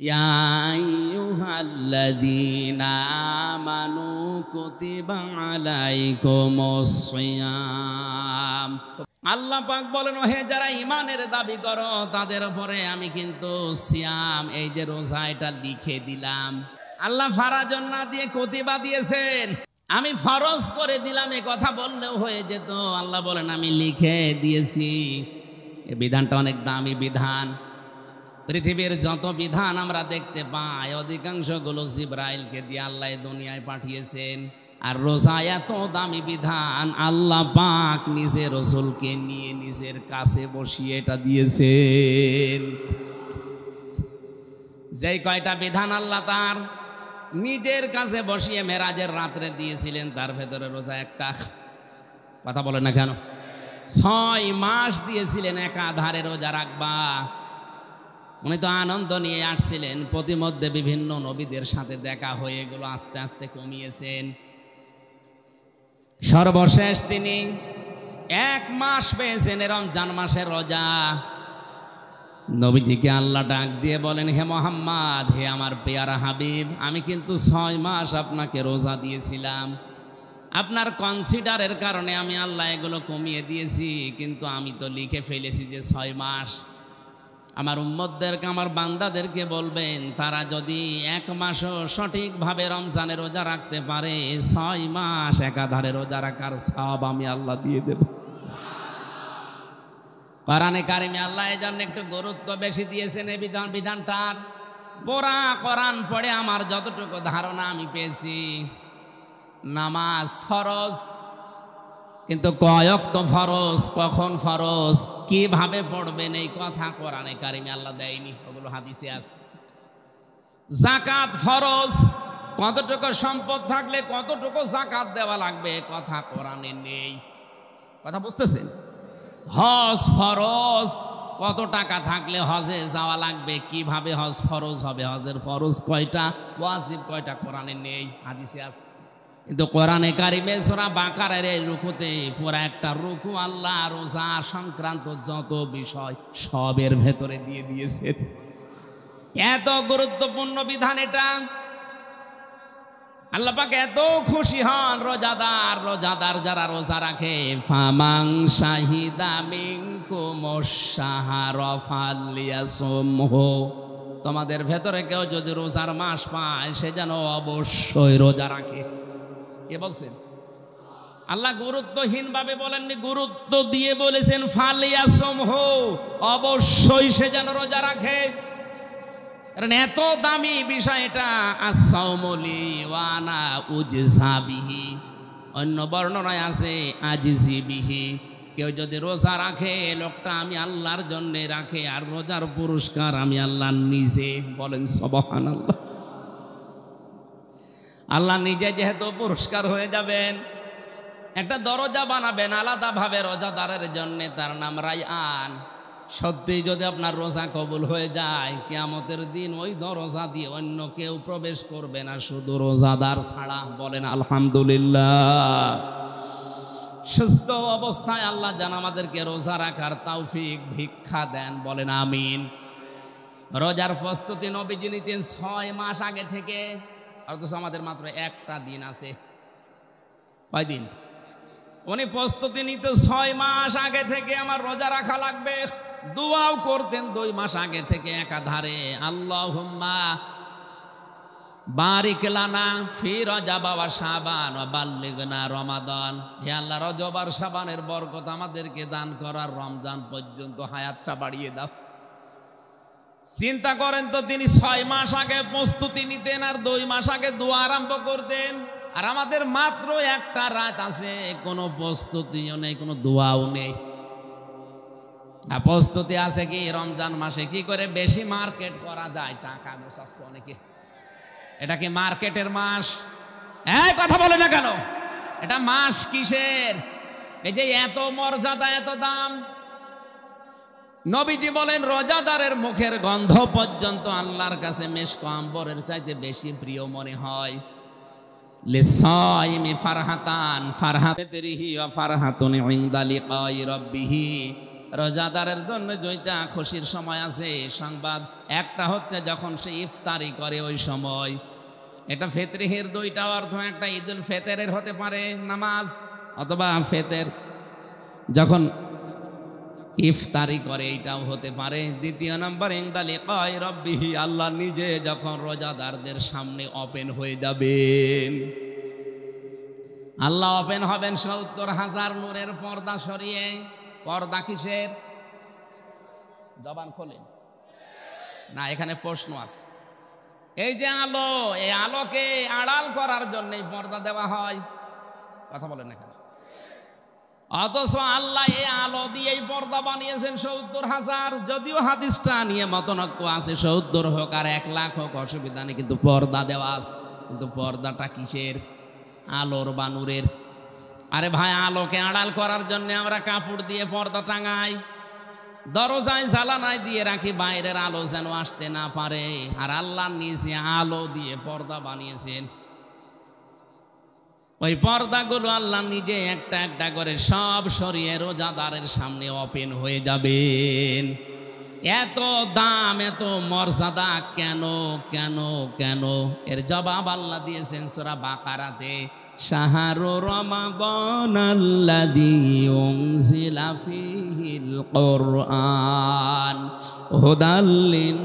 يا أيها الذين آمنوا كتب عليكم الصيام আল্লাহ পাক বলেন ওহে যারা ইমানের দাবি করো তাদের উপরে আমি কিন্তু সিয়াম এই যে রোজা এটা লিখে দিলাম আল্লাহ ফারাজ না দিয়ে কতিবা দিয়েছেন আমি ফরজ করে দিলাম এ কথা বললেও হয়ে যেত আল্লাহ বলেন আমি লিখে দিয়েছি এ বিধানটা অনেক দামি বিধান পৃথিবীর যত বিধান আমরা দেখতে পাই অধিকাংশগুলো জিব্রাইলকে দিয়ে আল্লাহ দুনিয়ায় পাঠিয়েছেন আর রোজা এত দামি বিধান আল্লাহ পাক নিজে রসুলকে নিয়ে নিজের কাছে বসিয়ে এটা দিয়েছেন যেই কয়টা বিধান আল্লাহ তার নিজের কাছে বসিয়ে মেরাজের রাত্রে দিয়েছিলেন তার ভেতরে রোজা একটা কথা বলে না কেন ছয় মাস দিয়েছিলেন একাধারে রোজা রাখবা উনি তো আনন্দ নিয়ে আসছিলেন প্রতিমধ্যে বিভিন্ন নবীদের সাথে দেখা হয়ে গেল আস্তে আস্তে কমিয়েছেন সর্বশেষ তিনি এক মাস পেয়েছেন এরম জান মাসের রোজা নবীজিকে আল্লাহ ডাক দিয়ে বলেন হে মোহাম্মদ হে আমার পেয়ারা হাবিব আমি কিন্তু ছয় মাস আপনাকে রোজা দিয়েছিলাম আপনার কনসিডারের কারণে আমি আল্লাহ এগুলো কমিয়ে দিয়েছি কিন্তু আমি তো লিখে ফেলেছি যে ছয় মাস আমার উম্মদদেরকে আমার বান্দাদেরকে বলবেন তারা যদি এক মাসও সঠিকভাবে রমজানের রোজা রাখতে পারে ছয় মাস একাধারে রোজা রাখার সব আমি আল্লাহ দিয়ে দেব কোরআনে কারিমে আল্লাহ এই জন্য একটু গুরুত্ব বেশি দিয়েছেন এই বিধান বিধানটার পোড়া কোরআন পড়ে আমার যতটুকু ধারণা আমি পেয়েছি নামাজ ফরজ কিন্তু কয়ক তো ফরজ কখন ফরজ কিভাবে পড়বেন এই কথা কোরআনে কারিমে আল্লাহ দেয়নি ওগুলো হাদিসে আছে জাকাত ফরজ কতটুকু সম্পদ থাকলে কতটুকু জাকাত দেওয়া লাগবে কথা কোরআনে নেই কথা বুঝতেছেন হজ ফরজ কত টাকা থাকলে হজে যাওয়া লাগবে কিভাবে হজ ফরজ হবে হজের ফরজ কয়টা ওয়াজিব কয়টা কোরআনে নেই হাদিসে আছে কিন্তু কোরআনে কারিমে সোরা বাঁকারের এই রুকুতে পুরা একটা রুকু আল্লাহ রোজা সংক্রান্ত যত বিষয় সবের ভেতরে দিয়ে দিয়েছে এত গুরুত্বপূর্ণ বিধান এটা আল্লাপাকে এত খুশি হন রোজাদার রোজাদার যারা রোজা রাখে ফামাং শাহিদামিং কুমসাহার ফালিয়াসমহ তোমাদের ভেতরে কেউ যদি রোজার মাস পায় সে যেন অবশ্যই রোজা রাখে এ বলছেন আল্লাহ গুরুত্বহীনভাবে বলেননি গুরুত্ব দিয়ে বলেছেন ফালিয়াসম হো অবশ্যই সে যেন রোজা রাখে কারণ এত দামি বিষয় এটা আসাউমলি অন্য বর্ণনায় আছে আজিজিবিহি কেউ যদি রোজা রাখে লোকটা আমি আল্লাহর জন্যে রাখে আর রোজার পুরস্কার আমি আল্লাহ নিজে বলেন সবহান আল্লাহ আল্লাহ নিজে যেহেতু পুরস্কার হয়ে যাবেন একটা দরজা বানাবেন আলাদাভাবে রোজাদারের জন্যে তার নাম রায়ান সত্যি যদি আপনার রোজা কবুল হয়ে যায় কেয়ামতের দিন ওই দরজা দিয়ে অন্য কেউ প্রবেশ করবে না শুধু রোজাদার ছাড়া বলেন আলহামদুলিল্লাহ সুস্থ অবস্থায় আল্লাহ যেন আমাদেরকে রোজা রাখার তাওফিক ভিক্ষা দেন বলেন আমিন রোজার প্রস্তুতি নবীজি নিতেন ছয় মাস আগে থেকে অথচ আমাদের মাত্র একটা দিন আছে কয় দিন উনি প্রস্তুতি নিত ছয় মাস আগে থেকে আমার রোজা রাখা লাগবে দুয়াও করতেন দুই মাস আগে থেকে একাধারে আল্লাহ হুম্মা বারিকলানা ফি রজা বাবা সাবান বাল্লিগনা রমাদান হে আল্লাহ রজবার সাবানের বরকত আমাদেরকে দান করার রমজান পর্যন্ত হায়াতটা বাড়িয়ে দাও চিন্তা করেন তো তিনি ছয় মাস আগে প্রস্তুতি নিতেন আর দুই মাস আগে দোয়া আরম্ভ করতেন আর আমাদের মাত্র একটা রাত আছে কোনো প্রস্তুতিও নেই কোনো দোয়াও নেই প্রস্তুতি আছে কি রমজান মাসে কি করে বেশি মার্কেট করা যায় টাকা গোসাচ্ছে অনেকে এটা কি মার্কেটের মাস হ্যাঁ কথা বলে না কেন এটা মাস কিসের এই যে এত মর্যাদা এত দাম নবীজি বলেন রোজাদারের মুখের গন্ধ পর্যন্ত আল্লাহর কাছে মেশক আম্বরের চাইতে বেশি প্রিয় মনে হয় লিসাইমি ফারহাতান ফারহাতেরিহি ওয়া ফারহাতুন ইনদা লিকাই রাব্বিহি রোজাদারের জন্য দুইটা খুশির সময় আছে সংবাদ একটা হচ্ছে যখন সে ইফতারি করে ওই সময় এটা ফেতরিহির দুইটা অর্থ একটা ঈদুল ফেতেরের হতে পারে নামাজ অথবা ফেতের যখন ইফতারি করে এটাও হতে পারে দ্বিতীয় নাম্বার এংদালি কয় রব্বিহি আল্লাহ নিজে যখন রোজাদারদের সামনে ওপেন হয়ে যাবেন আল্লাহ ওপেন হবেন সত্তর হাজার নূরের পর্দা সরিয়ে পর্দা কিসের জবান খোলেন না এখানে প্রশ্ন আছে এই যে আলো এই আলোকে আড়াল করার জন্যই পর্দা দেওয়া হয় কথা বলেন এখানে অথচ আল্লাহ এ আলো দিয়ে এই পর্দা বানিয়েছেন সত্তর হাজার যদিও হাদিসটা নিয়ে মতনক্য আছে সত্তর হোক আর এক লাখ হোক অসুবিধা নেই কিন্তু পর্দা দেওয়া আছে কিন্তু পর্দাটা কিসের আলোর বানুরের আরে ভাই আলোকে আড়াল করার জন্য আমরা কাপড় দিয়ে পর্দা টাঙাই দরজায় জ্বালানায় দিয়ে রাখি বাইরের আলো যেন আসতে না পারে আর আল্লাহ নিজে আলো দিয়ে পর্দা বানিয়েছেন ওই পর্দাগুলো আল্লাহ নিজে একটা একটা করে সব সরিয়ে রোজাদারের সামনে ওপেন হয়ে যাবেন এত দাম এত মর্যাদা কেন কেন কেন এর জবাব আল্লাহ দিয়েছেন সোরা বাকারাতে শাহারু রমাগন আল্লাদি ওংজিলা ফিহিল কোরআন হুদাল্লিন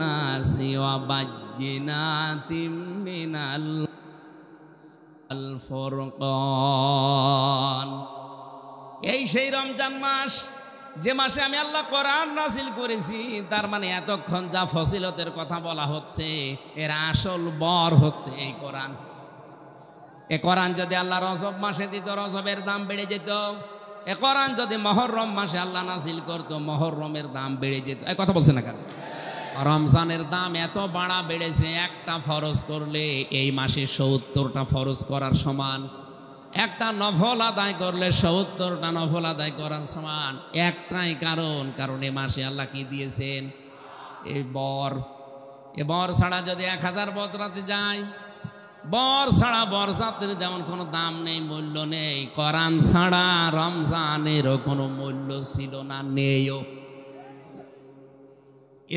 নাসি ওয়া বাজ্জিনাতিম মিনাল আল এই সেই রমজান মাস যে মাসে আমি আল্লাহ কোরআন নাজিল করেছি তার মানে এতক্ষণ যা ফসিলতের কথা বলা হচ্ছে এর আসল বর হচ্ছে এই কোরআন এ কোরআন যদি আল্লাহ রসব মাসে দিত রসবের দাম বেড়ে যেত এ কোরআন যদি মহরম মাসে আল্লাহ নাজিল করতো মহরমের দাম বেড়ে যেত কথা বলছে না কেন রমজানের দাম এত বাড়া বেড়েছে একটা ফরজ করলে এই মাসে সত্তরটা ফরজ করার সমান একটা নফল আদায় করলে সত্তরটা নফল আদায় করার সমান একটাই কারণ কারণ এ মাসে আল্লাহ কি দিয়েছেন এই বর এ বর ছাড়া যদি এক হাজার বদরাতে যায় বর ছাড়া বরসাতের যেমন কোনো দাম নেই মূল্য নেই করান ছাড়া রমজানেরও কোনো মূল্য ছিল না নেইও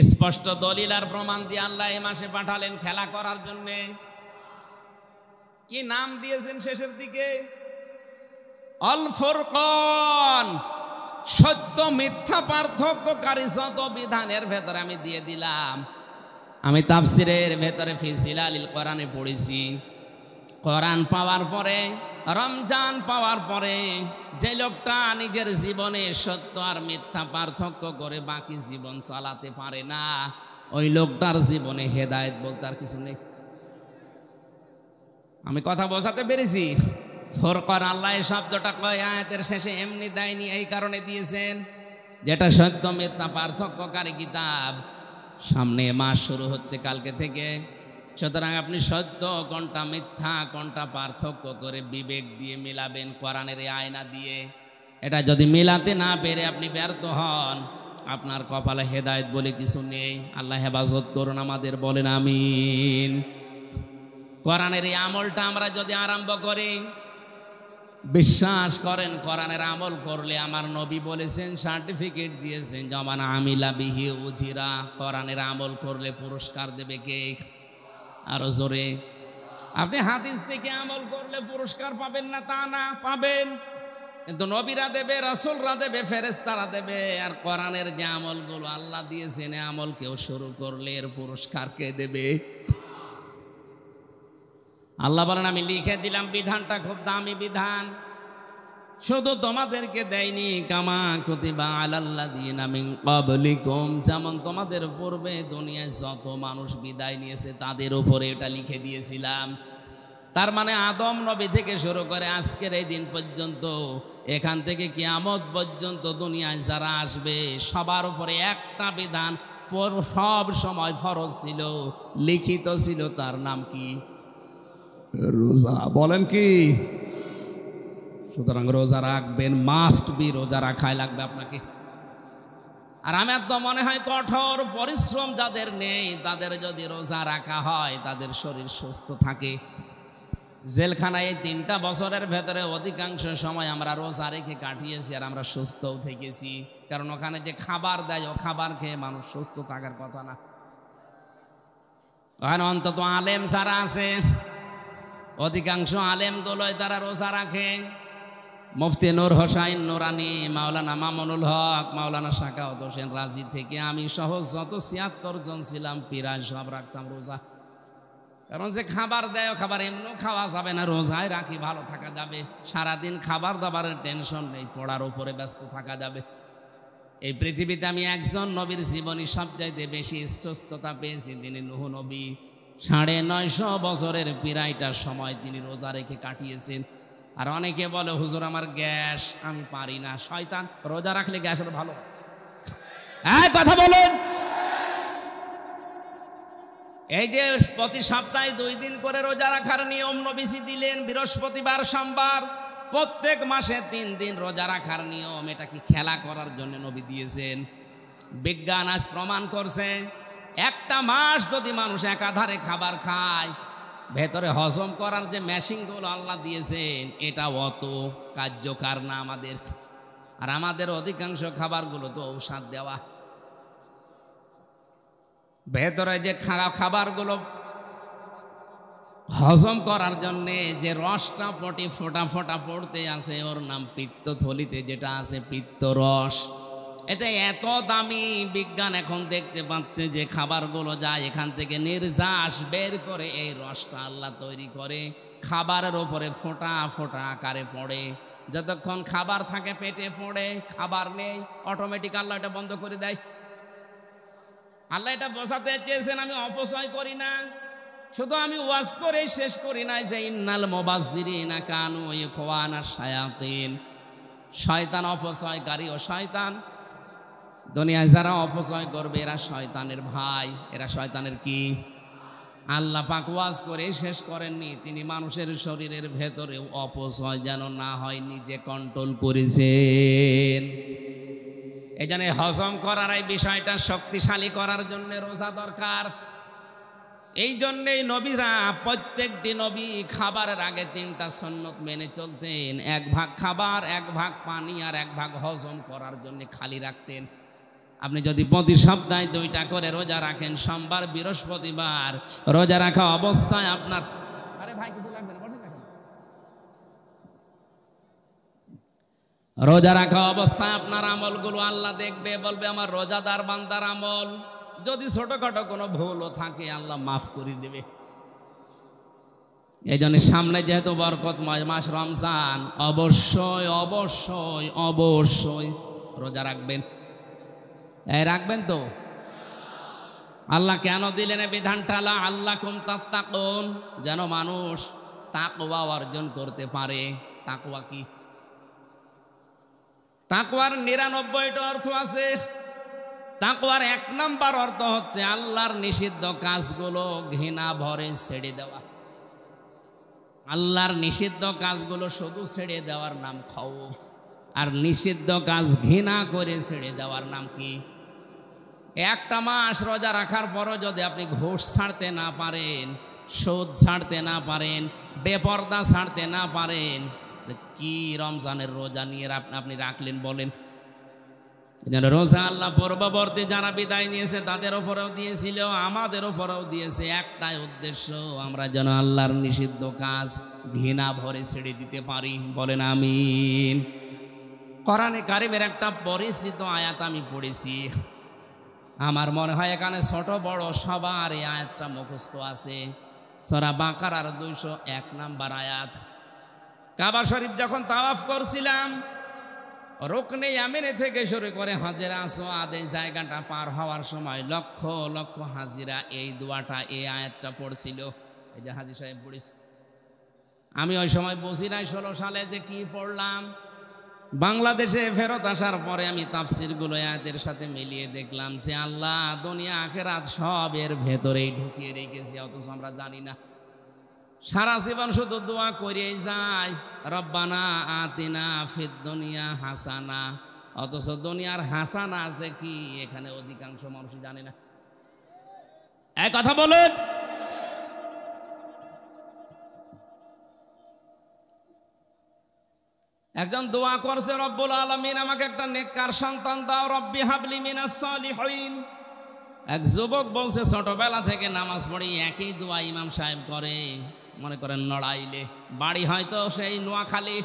স্পষ্ট দলিল আর প্রমাণ দিয়ে আল্লাহ এ মাসে পাঠালেন খেলা করার জন্যে কি নাম দিয়েছেন শেষের দিকে অল সত্য মিথ্যা পার্থক্যকারী যত বিধানের ভেতরে আমি দিয়ে দিলাম আমি তাফসিরের ভেতরে ফিসিলালিল কোরআনে পড়েছি কোরআন পাওয়ার পরে রমজান পাওয়ার পরে যে লোকটা নিজের জীবনে সত্য আর মিথ্যা পার্থক্য করে বাকি জীবন চালাতে পারে না ওই লোকটার জীবনে হেদায়ত বলতে আর কিছু নেই আমি কথা বোঝাতে পেরেছি ফরকর আল্লাহ শব্দটা কয় আয়াতের শেষে এমনি দেয়নি এই কারণে দিয়েছেন যেটা সত্য মিথ্যা পার্থক্যকারী কিতাব সামনে মাস শুরু হচ্ছে কালকে থেকে সুতরাং আপনি সত্য কোনটা মিথ্যা কোনটা পার্থক্য করে বিবেক দিয়ে মিলাবেন কোরআনের আয়না দিয়ে এটা যদি মিলাতে না পেরে আপনি ব্যর্থ হন আপনার কপালে হেদায়ত বলে কিছু নেই আল্লাহ হেফাজত করুন আমাদের বলেন আমিন কোরআনের এই আমলটা আমরা যদি আরম্ভ করি বিশ্বাস করেন কোরআনের আমল করলে আমার নবী বলেছেন সার্টিফিকেট দিয়েছেন জমান আমিলা বিহি উজিরা কোরআনের আমল করলে পুরস্কার দেবে কে আরো জোরে আপনি হাদিস থেকে আমল করলে পুরস্কার পাবেন না তা না পাবেন কিন্তু নবীরা দেবে রাসুলরা দেবে ফেরেস্তারা দেবে আর কোরআনের যে আমলগুলো আল্লাহ দিয়েছেন আমল কেউ শুরু করলে এর পুরস্কার কে দেবে আল্লাহ বলেন আমি লিখে দিলাম বিধানটা খুব দামি বিধান শুধু তোমাদেরকে দেয়নি কামা কতিবা আলাল্লা দিন আমি কবলিকম যেমন তোমাদের পূর্বে দুনিয়ায় যত মানুষ বিদায় নিয়েছে তাদের উপরে এটা লিখে দিয়েছিলাম তার মানে আদম নবী থেকে শুরু করে আজকের এই দিন পর্যন্ত এখান থেকে কিয়ামত পর্যন্ত দুনিয়ায় যারা আসবে সবার উপরে একটা বিধান সব সময় ফরজ ছিল লিখিত ছিল তার নাম কি রোজা বলেন কি সুতরাং রোজা রাখবেন মাস্ট বি রোজা রাখাই লাগবে আপনাকে আর আমার তো মনে হয় কঠোর পরিশ্রম যাদের নেই তাদের যদি রোজা রাখা হয় তাদের শরীর সুস্থ থাকে জেলখানায় এই তিনটা বছরের ভেতরে অধিকাংশ সময় আমরা রোজা রেখে কাটিয়েছি আর আমরা সুস্থও থেকেছি কারণ ওখানে যে খাবার দেয় ও খাবার খেয়ে মানুষ সুস্থ থাকার কথা না ওখানে অন্তত আলেম সারা আছে অধিকাংশ আলেমগুলোয় তারা রোজা রাখে মুফতি নূর হোসাইন নুরানি মাওলানা মামুনুল হক মাওলানা শাকাউদ হোসেন রাজি থেকে আমি সহ যত ছিয়াত্তর জন ছিলাম পিরাজ সব রাখতাম রোজা কারণ যে খাবার দেয় খাবার এমনিও খাওয়া যাবে না রোজায় রাখি ভালো থাকা যাবে সারাদিন খাবার দাবারের টেনশন নেই পড়ার উপরে ব্যস্ত থাকা যাবে এই পৃথিবীতে আমি একজন নবীর জীবনী সবচাইতে বেশি সুস্থতা পেয়েছি তিনি নুহু নবী সাড়ে নয়শো বছরের পিরাইটার সময় তিনি রোজা রেখে কাটিয়েছেন আর অনেকে বলে হুজুর আমার গ্যাস আমি পারি না শয়তান রোজা রাখলে গ্যাস গ্যাসের ভালো হ্যাঁ কথা বলুন এই যে প্রতি সপ্তাহে দুই দিন করে রোজা রাখার নিয়ম নবিসি দিলেন বৃহস্পতিবার সোমবার প্রত্যেক মাসে তিন দিন রোজা রাখার নিয়ম এটা কি খেলা করার জন্য নবী দিয়েছেন বিজ্ঞান আজ প্রমাণ করছে একটা মাস যদি মানুষ একাধারে খাবার খায় ভেতরে হজম করার যে মেশিনগুলো আল্লাহ দিয়েছেন এটা অত কার্যকার না আমাদের আর আমাদের অধিকাংশ খাবারগুলো তো ঔষধ দেওয়া ভেতরে যে খাবারগুলো হজম করার জন্যে যে রসটা পটি ফোটা ফোটা পড়তে আছে ওর নাম পিত্ত থলিতে যেটা আছে পিত্ত রস এটা এত দামি বিজ্ঞান এখন দেখতে পাচ্ছে যে খাবারগুলো যায় এখান থেকে নির্যাস বের করে এই রসটা আল্লাহ তৈরি করে খাবারের ওপরে ফোঁটা ফোঁটা আকারে পড়ে যতক্ষণ খাবার থাকে পেটে পড়ে খাবার নেই অটোমেটিক আল্লাহ এটা বন্ধ করে দেয় আল্লাহ এটা বসাতে চেয়েছেন আমি অপচয় করি না শুধু আমি ওয়াজ করে শেষ করি না যে ইন্নাল মোবাজিরিনা কানু ইখওয়ানা শায়াতিন শয়তান অপচয়কারী ও শয়তান দুনিয়ায় যারা অপচয় করবে এরা শয়তানের ভাই এরা শয়তানের কি আল্লাহ পাক ওয়াজ করে শেষ করেননি তিনি মানুষের শরীরের ভেতরে অপচয় যেন না হয় নিজে কন্ট্রোল করেছেন এই জন্য হজম করার এই বিষয়টা শক্তিশালী করার জন্য রোজা দরকার এই জন্যেই নবীরা প্রত্যেকটি নবী খাবারের আগে তিনটা সন্ন্যত মেনে চলতেন এক ভাগ খাবার এক ভাগ পানি আর এক ভাগ হজম করার জন্য খালি রাখতেন আপনি যদি প্রতি সপ্তাহে দুইটা করে রোজা রাখেন সোমবার বৃহস্পতিবার রোজা রাখা অবস্থায় আপনার আরে ভাই কিছু রোজা রাখা অবস্থায় আপনার আমলগুলো আল্লাহ দেখবে বলবে আমার রোজাদার বান্দার আমল যদি ছোটখাটো কোনো ভুলও থাকে আল্লাহ মাফ করে দেবে এই জন্য সামনে যেহেতু বরকতময় মাস রমজান অবশ্যই অবশ্যই অবশ্যই রোজা রাখবেন রাখবেন তো আল্লাহ কেন দিলেন বিধানটা আল্লাহ কুম তাকুন যেন মানুষ তাকুয়া অর্জন করতে পারে তাকওয়া কি তাকওয়ার নিরানব্বইটা অর্থ আছে তাকওয়ার এক নাম্বার অর্থ হচ্ছে আল্লাহর নিষিদ্ধ কাজগুলো ঘৃণা ভরে ছেড়ে দেওয়া আল্লাহর নিষিদ্ধ কাজগুলো শুধু ছেড়ে দেওয়ার নাম খাও আর নিষিদ্ধ কাজ ঘৃণা করে ছেড়ে দেওয়ার নাম কি একটা মাস রোজা রাখার পরও যদি আপনি ঘোষ ছাড়তে না পারেন সোদ ছাড়তে না পারেন বেপর্দা ছাড়তে না পারেন কি রমজানের রোজা নিয়ে আপনি রাখলেন বলেন যেন রোজা আল্লাহ পূর্ববর্তী যারা বিদায় নিয়েছে তাদের ওপরেও দিয়েছিল আমাদের ওপরেও দিয়েছে একটাই উদ্দেশ্য আমরা যেন আল্লাহর নিষিদ্ধ কাজ ঘৃণা ভরে ছেড়ে দিতে পারি বলেন আমিন করানে কারিমের একটা পরিচিত আয়াত আমি পড়েছি আমার মনে হয় এখানে ছোট বড় সবার এই আয়াতটা মুখস্থ আছে সরা বাঁকার আর দুইশো এক নাম্বার আয়াত কাবা শরীফ যখন তাওয়াফ করছিলাম রোকনে আমিনে থেকে শুরু করে হাজিরা আসো এই জায়গাটা পার হওয়ার সময় লক্ষ লক্ষ হাজিরা এই দোয়াটা এই আয়াতটা পড়ছিল এই যে হাজির সাহেব পড়েছে আমি ওই সময় বসি নাই ষোলো সালে যে কি পড়লাম বাংলাদেশে ফেরত আসার পরে আমি তাফসিরগুলো আয়াতের সাথে মিলিয়ে দেখলাম যে আল্লাহ দুনিয়া আখেরাত সব এর ভেতরেই ঢুকিয়ে রেখেছি অথচ আমরা জানি না সারা জীবন শুধু দোয়া করিয়েই যাই রব্বানা আতিনা ফিদ দুনিয়া হাসানা অথচ দুনিয়ার হাসানা আছে কি এখানে অধিকাংশ মানুষ জানে না এক কথা বলুন একজন দোয়া করছে রব্বুল আলমিন আমাকে একটা নেককার সন্তান দাও রব্বি হাবলি হইন এক যুবক বলছে ছোটবেলা থেকে নামাজ পড়ি একই দোয়া ইমাম সাহেব করে মনে করেন নড়াইলে বাড়ি হয়তো সেই নোয়াখালী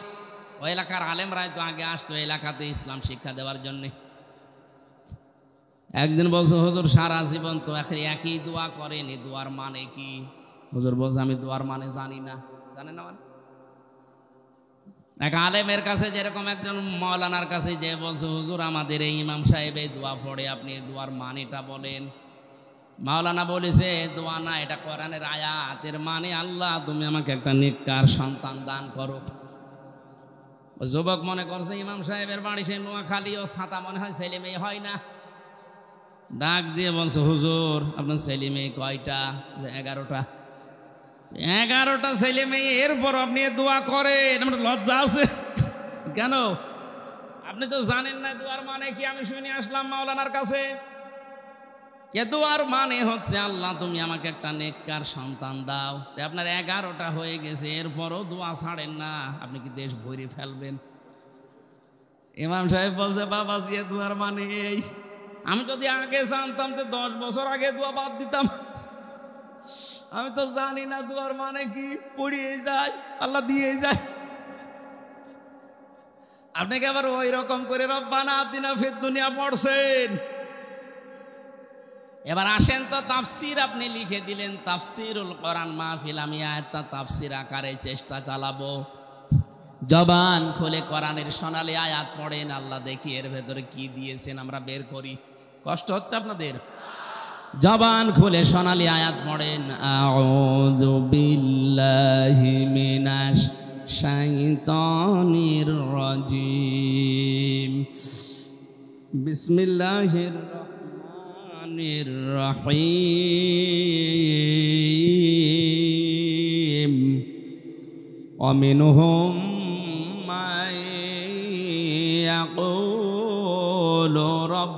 ওই এলাকার রায় তো আগে আসতো এলাকাতে ইসলাম শিক্ষা দেওয়ার জন্যে একদিন বলছে হজুর সারা জীবন তো এখন একই দোয়া করেন এ দোয়ার মানে কি হজুর বলছে আমি দোয়ার মানে জানি না জানেন না মানে এক আলেমের কাছে যেরকম একজন মৌলানার কাছে যে বলছে হুজুর আমাদের এই ইমাম সাহেব এই দোয়া পড়ে আপনি দোয়ার মানেটা বলেন মাওলানা বলেছে দোয়া না এটা কোরআনের আয়াতের মানে আল্লাহ তুমি আমাকে একটা নিকার সন্তান দান করো যুবক মনে করছে ইমাম সাহেবের বাড়ি সে নোয়াখালী ও ছাতা মনে হয় ছেলে মেয়ে হয় না ডাক দিয়ে বলছে হুজুর আপনার ছেলে মেয়ে কয়টা যে এগারোটা এগারোটা ছেলে মেয়ে এরপর আপনি দোয়া করেন আমার লজ্জা আছে কেন আপনি তো জানেন না দোয়ার মানে কি আমি শুনে আসলাম মাওলানার কাছে এ দোয়ার মানে হচ্ছে আল্লাহ তুমি আমাকে একটা নেককার সন্তান দাও আপনার এগারোটা হয়ে গেছে এরপরও দোয়া ছাড়েন না আপনি কি দেশ ভরে ফেলবেন ইমাম সাহেব বলছে বাবা যে দোয়ার মানে এই আমি যদি আগে জানতাম তো দশ বছর আগে দোয়া বাদ দিতাম আমি তো জানি না দুয়ার মানে কি পড়িয়ে যায় আল্লাহ দিয়ে যায় আপনাকে আবার ওই রকম করে রব্বানা দিনা ফের দুনিয়া পড়ছেন এবার আসেন তো তাফসির আপনি লিখে দিলেন তাফসিরুল কোরআন মাহফিল আমি আয়াতটা তাফসির আকারে চেষ্টা চালাবো জবান খুলে কোরআনের সোনালি আয়াত পড়েন আল্লাহ দেখি এর ভেতরে কি দিয়েছেন আমরা বের করি কষ্ট হচ্ছে আপনাদের জবান খুলে সোনালি আয়াত পড়েন আউযু বিল্লাহি মিনাশ শাইতানির রাজিম বিসমিল্লাহির রহমানির রহিম ومنهم من يقول رب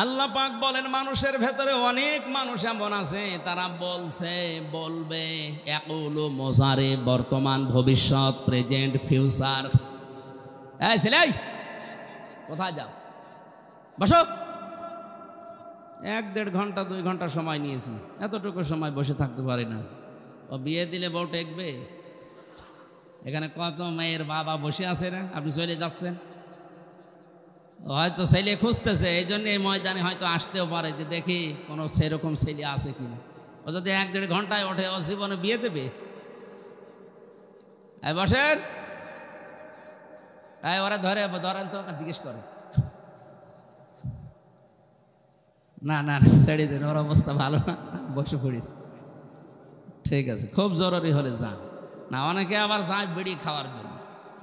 আল্লাহ পাক বলেন মানুষের ভেতরে অনেক মানুষ এমন আছে তারা বলছে বলবে একলো মোজারে বর্তমান ভবিষ্যৎ প্রেজেন্ট ফিউচার এই ছেলে কোথায় যাও বসো এক দেড় ঘন্টা দুই ঘন্টা সময় নিয়েছি এতটুকু সময় বসে থাকতে পারি না ও বিয়ে দিলে বউ টেকবে এখানে কত মেয়ের বাবা বসে আছে না আপনি চলে যাচ্ছেন হয়তো ছেলে খুঁজতেছে এই জন্য এই ময়দানে হয়তো আসতেও পারে যে দেখি কোনো সেরকম ছেলে আছে কি ও যদি এক দেড় ঘন্টায় ওঠে ও জীবনে বিয়ে দেবে বসেন তাই ওরা ধরে ধরেন তো জিজ্ঞেস করে না না ছেড়ে দিন ওর অবস্থা ভালো না বসে পড়িস ঠিক আছে খুব জরুরি হলে যান না অনেকে আবার যায় বিড়ি খাওয়ার জন্য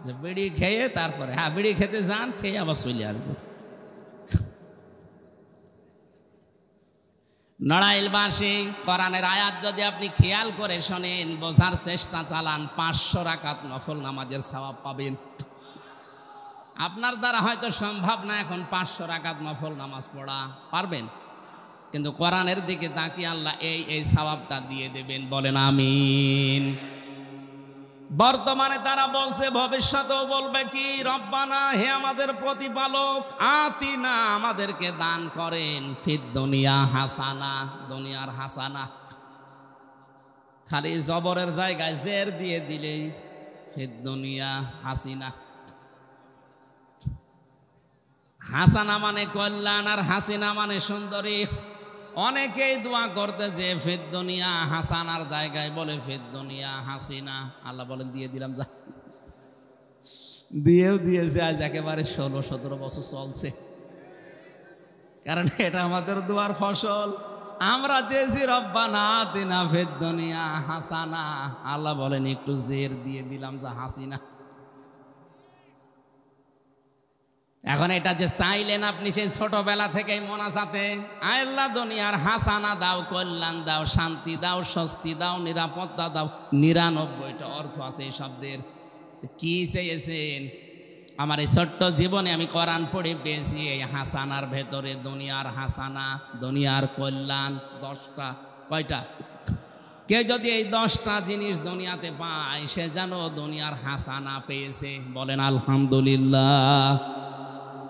যে বিড়ি খেয়ে তারপরে হ্যাঁ বিড়ি খেতে যান খেয়ে আবার চলে আসবো নড়াইলবাসী কোরআনের আয়াত যদি আপনি খেয়াল করে শোনেন বোঝার চেষ্টা চালান পাঁচশো রাকাত নফল নামাজের সওয়াব পাবেন আপনার দ্বারা হয়তো সম্ভব না এখন পাঁচশো রাকাত নফল নামাজ পড়া পারবেন কিন্তু কোরআনের দিকে তাকিয়ে আল্লাহ এই এই সওয়াবটা দিয়ে দেবেন বলেন আমিন বর্তমানে তারা বলছে ভবিষ্যতেও বলবে কি রব্বানা হে আমাদের প্রতিপালক আতি না আমাদেরকে দান করেন ফির দুনিয়া হাসানা দুনিয়ার হাসানা খালি জবরের জায়গায় জের দিয়ে দিলেই ফির দুনিয়া হাসিনা হাসানা মানে কল্যাণ আর হাসিনা মানে সুন্দরী অনেকেই দোয়া করতে যে দুনিয়া হাসানার জায়গায় বলে দুনিয়া হাসিনা আল্লাহ বলেন দিয়ে দিলাম যা দিয়েও দিয়েছে আজ একেবারে ষোলো সতেরো বছর চলছে কারণ এটা আমাদের দোয়ার ফসল আমরা চেয়েছি রব্বানা ফের দুনিয়া হাসানা আল্লাহ বলেন একটু জের দিয়ে দিলাম যা হাসিনা এখন এটা যে চাইলেন আপনি সেই ছোটবেলা থেকে মনা সাথে আল্লাহ দুনিয়ার হাসানা দাও কল্যাণ দাও শান্তি দাও স্বস্তি দাও নিরাপত্তা দাও নিরানব্বইটা অর্থ আছে এই শব্দের কি চেয়েছেন আমার এই ছোট্ট জীবনে আমি কোরআন পড়ে পেয়েছি এই হাসানার ভেতরে দুনিয়ার হাসানা দুনিয়ার কল্যাণ দশটা কয়টা কেউ যদি এই দশটা জিনিস দুনিয়াতে পায় সে যেন দুনিয়ার হাসানা পেয়েছে বলেন আলহামদুলিল্লাহ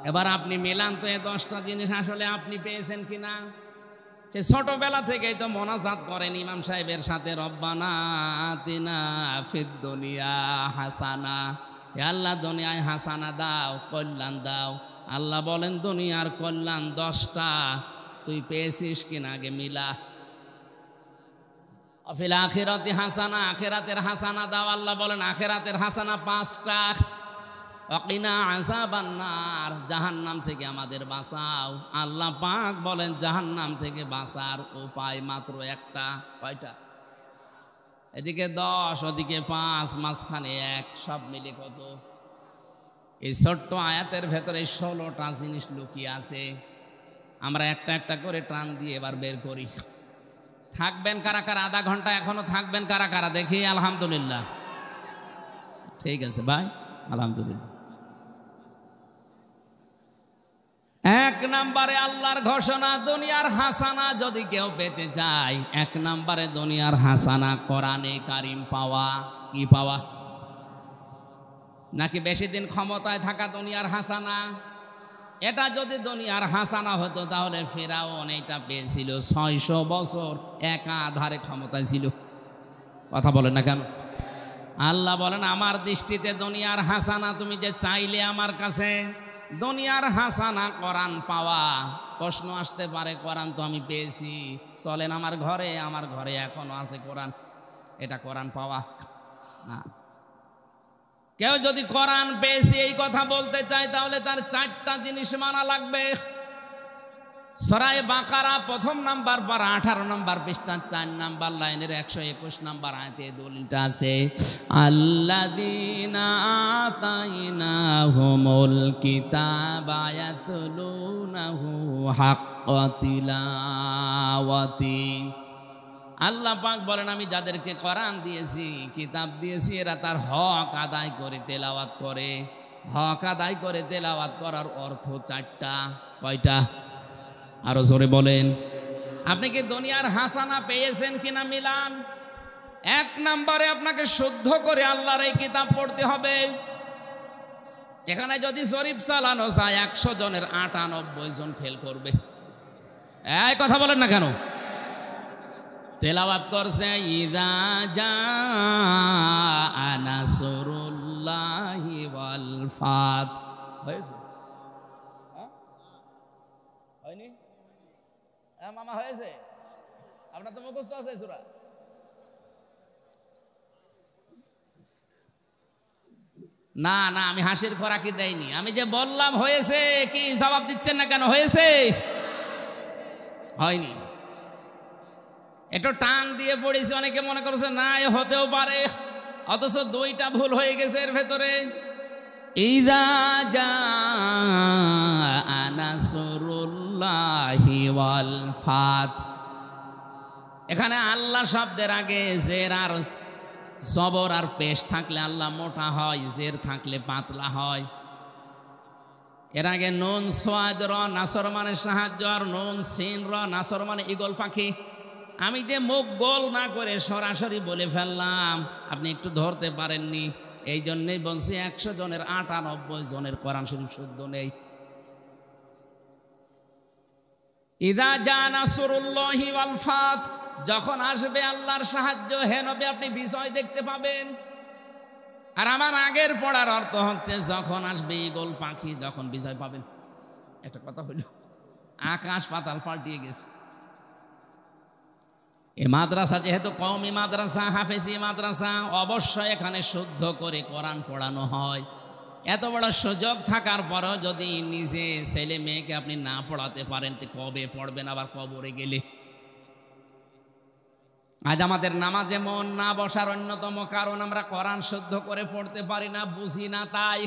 এবার আপনি মিলান তো এই দশটা জিনিস আসলে আপনি পেয়েছেন কি না সে ছোটবেলা থেকেই তো মনাজাত করেন ইমাম সাহেবের সাথে রব্বানা হাসানা আল্লাহ দুনিয়ায় হাসানা দাও কল্যাণ দাও আল্লাহ বলেন দুনিয়ার কল্যাণ দশটা তুই পেয়েছিস কিনা আগে মিলা অফিল আখেরাতে হাসানা আখেরাতের হাসানা দাও আল্লাহ বলেন আখেরাতের হাসানা পাঁচটা অকিনা আসাবান্নার জাহান্নাম থেকে আমাদের বাঁচাও আল্লাহ পাক বলেন জাহান্নাম থেকে বাঁচার উপায় মাত্র একটা কয়টা এদিকে দশ ওদিকে পাঁচ মাঝখানে এক সব মিলে কত এই ছোট্ট আয়াতের ভেতরে ষোলোটা জিনিস লুকিয়ে আছে আমরা একটা একটা করে টান দিয়ে এবার বের করি থাকবেন কারা কারা আধা ঘন্টা এখনো থাকবেন কারা কারা দেখি আলহামদুলিল্লাহ ঠিক আছে ভাই আলহামদুলিল্লাহ এক নাম্বারে আল্লাহর ঘোষণা দুনিয়ার হাসানা যদি কেউ পেতে চায় এক নাম্বারে দুনিয়ার হাসানা কোরআনে কারিম পাওয়া কি পাওয়া নাকি বেশি দিন ক্ষমতায় থাকা দুনিয়ার হাসানা এটা যদি দুনিয়ার হাসানা হতো তাহলে ফেরাও অনেকটা পেয়েছিল ছয়শো বছর একাধারে ক্ষমতা ছিল কথা বলেন না কেন আল্লাহ বলেন আমার দৃষ্টিতে দুনিয়ার হাসানা তুমি যে চাইলে আমার কাছে দুনিয়ার হাসানা কোরআন পাওয়া প্রশ্ন আসতে পারে কোরআন তো আমি পেয়েছি চলেন আমার ঘরে আমার ঘরে এখনো আছে কোরআন এটা কোরআন পাওয়া না কেউ যদি কোরআন পেয়েছি এই কথা বলতে চায় তাহলে তার চারটা জিনিস মানা লাগবে সরাই বাঁকারা প্রথম নাম্বার বার আঠারো নাম্বার পৃষ্ঠা চার নাম্বার লাইনের একশো একুশ নাম্বার আয়তে দলিলটা আছে তাই না হোমল কিতাবায়াতলুনাহু আল্লাহ পাক বলেন আমি যাদেরকে করান দিয়েছি কিতাব দিয়েছি এরা তার হক আদায় করে তেলাওয়াত করে হক আদায় করে তেলাওয়াত করার অর্থ চারটা কয়টা আরো জোরে বলেন আপনি কি দুনিয়ার হাসানা পেয়েছেন কিনা মিলান এক নম্বরে আপনাকে শুদ্ধ করে আল্লাহর এই কিতাব পড়তে হবে এখানে যদি শরীফ চালানো যায় একশো জনের আটানব্বই জন ফেল করবে এই কথা বলেন না কেন তেলাওয়াত করছে ইদা যা আনাসরুল্লাহি ওয়াল ফাত হয়েছে জামা হয়েছে আপনার তো মুখস্থ আছে সুরা না না আমি হাসির খোরাকি দেয়নি আমি যে বললাম হয়েছে কি জবাব দিচ্ছেন না কেন হয়েছে হয়নি একটু টান দিয়ে পড়েছি অনেকে মনে করছে না এ হতেও পারে অথচ দুইটা ভুল হয়ে গেছে এর ভেতরে ইদা যা আনাসুরুল এখানে আল্লাহ শব্দের আগে জের আর জবর আর পেশ থাকলে আল্লাহ মোটা হয় জের থাকলে পাতলা হয় এর আগে নুন সোয়াদ র নাসর মানে সাহায্য আর নুন সিন র নাসর মানে ইগল পাখি আমি যে মুখ গোল না করে সরাসরি বলে ফেললাম আপনি একটু ধরতে পারেননি এই জন্যেই বলছি একশো জনের আটানব্বই জনের কোরআন শরীফ শুদ্ধ নেই ইদা জান নাসরুল্লাহি যখন আসবে আল্লাহর সাহায্য হেন হবে আপনি বিজয় দেখতে পাবেন আর আমার আগের পড়ার অর্থ হচ্ছে যখন আসবে ইগল পাখি যখন বিজয় পাবেন একটা কথা হইল আকাশ পাতাল পাল্টিয়ে গেছে এ মাদ্রাসা যেহেতু কমই মাদ্রাসা হাফেজি মাদ্রাসা অবশ্যই এখানে শুদ্ধ করে কোরআন পড়ানো হয় এত বড় সুযোগ থাকার পরও যদি নিজে ছেলে মেয়েকে আপনি না পড়াতে পারেন তো কবে পড়বেন আবার কবরে গেলে আজ আমাদের নামাজে মন না বসার অন্যতম কারণ আমরা কোরআন শুদ্ধ করে পড়তে পারি না বুঝি না তাই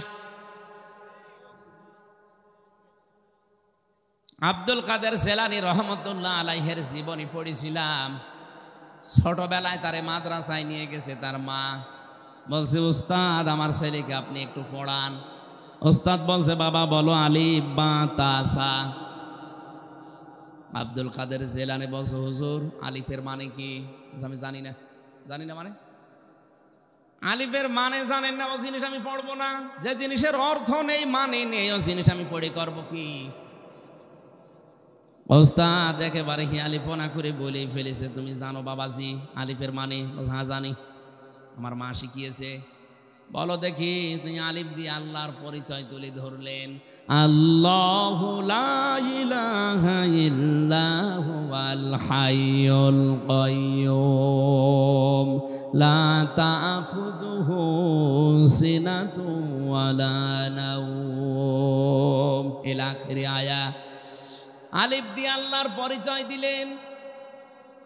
আব্দুল কাদের জেলানি রহমতুল্লাহ আলাইহের জীবনী পড়েছিলাম ছোটবেলায় তারে মাদ্রাসায় নিয়ে গেছে তার মা বলছে উস্তাদ আমার ছেলেকে আপনি একটু পড়ান ওস্তাদ বলছে বাবা বলো আলি বা তাসা আব্দুল কাদের জেলানে বলছে হুজুর আলিফের মানে কি আমি জানি না জানি না মানে আলিফের মানে জানেন না ও জিনিস আমি পড়বো না যে জিনিসের অর্থ নেই মানে নেই ও জিনিস আমি পড়ে করব কি ওস্তাদ একেবারে কি আলিফোনা করে বলেই ফেলেছে তুমি জানো বাবাজি আলিফের মানে হ্যাঁ জানি আমার মা শিখিয়েছে বলো দেখি তুমি আলিফ দিয়ে আল্লাহর পরিচয় তুলে ধরলেন আল্লাহ আয়া আলিফ দিয়ে আল্লাহর পরিচয় দিলেন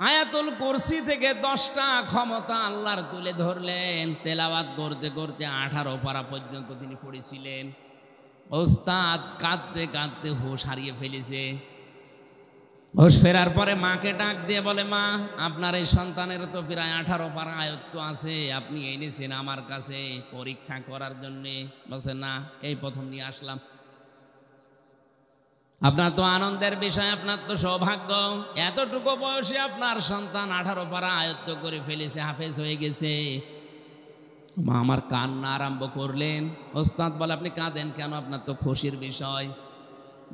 আয়াতুল কুরসি থেকে দশটা ক্ষমতা আল্লাহর তুলে ধরলেন তেলাওয়াত করতে করতে আঠারো পারা পর্যন্ত তিনি পড়েছিলেন ওস্তাদ কাঁদতে কাঁদতে হুঁশ হারিয়ে ফেলেছে হুঁশ ফেরার পরে মাকে ডাক দিয়ে বলে মা আপনার এই সন্তানের তো প্রায় আঠারো পারা আয়ত্ত আছে আপনি এনেছেন আমার কাছে পরীক্ষা করার জন্যে বলছে না এই প্রথম নিয়ে আসলাম আপনার তো আনন্দের বিষয় আপনার তো সৌভাগ্য এতটুকু বয়সে আপনার সন্তান আঠারো পারা আয়ত্ত করে ফেলেছে হাফেজ হয়ে গেছে মা আমার কান্না আরম্ভ করলেন ওস্তাদ বলে আপনি কাঁদেন কেন আপনার তো খুশির বিষয়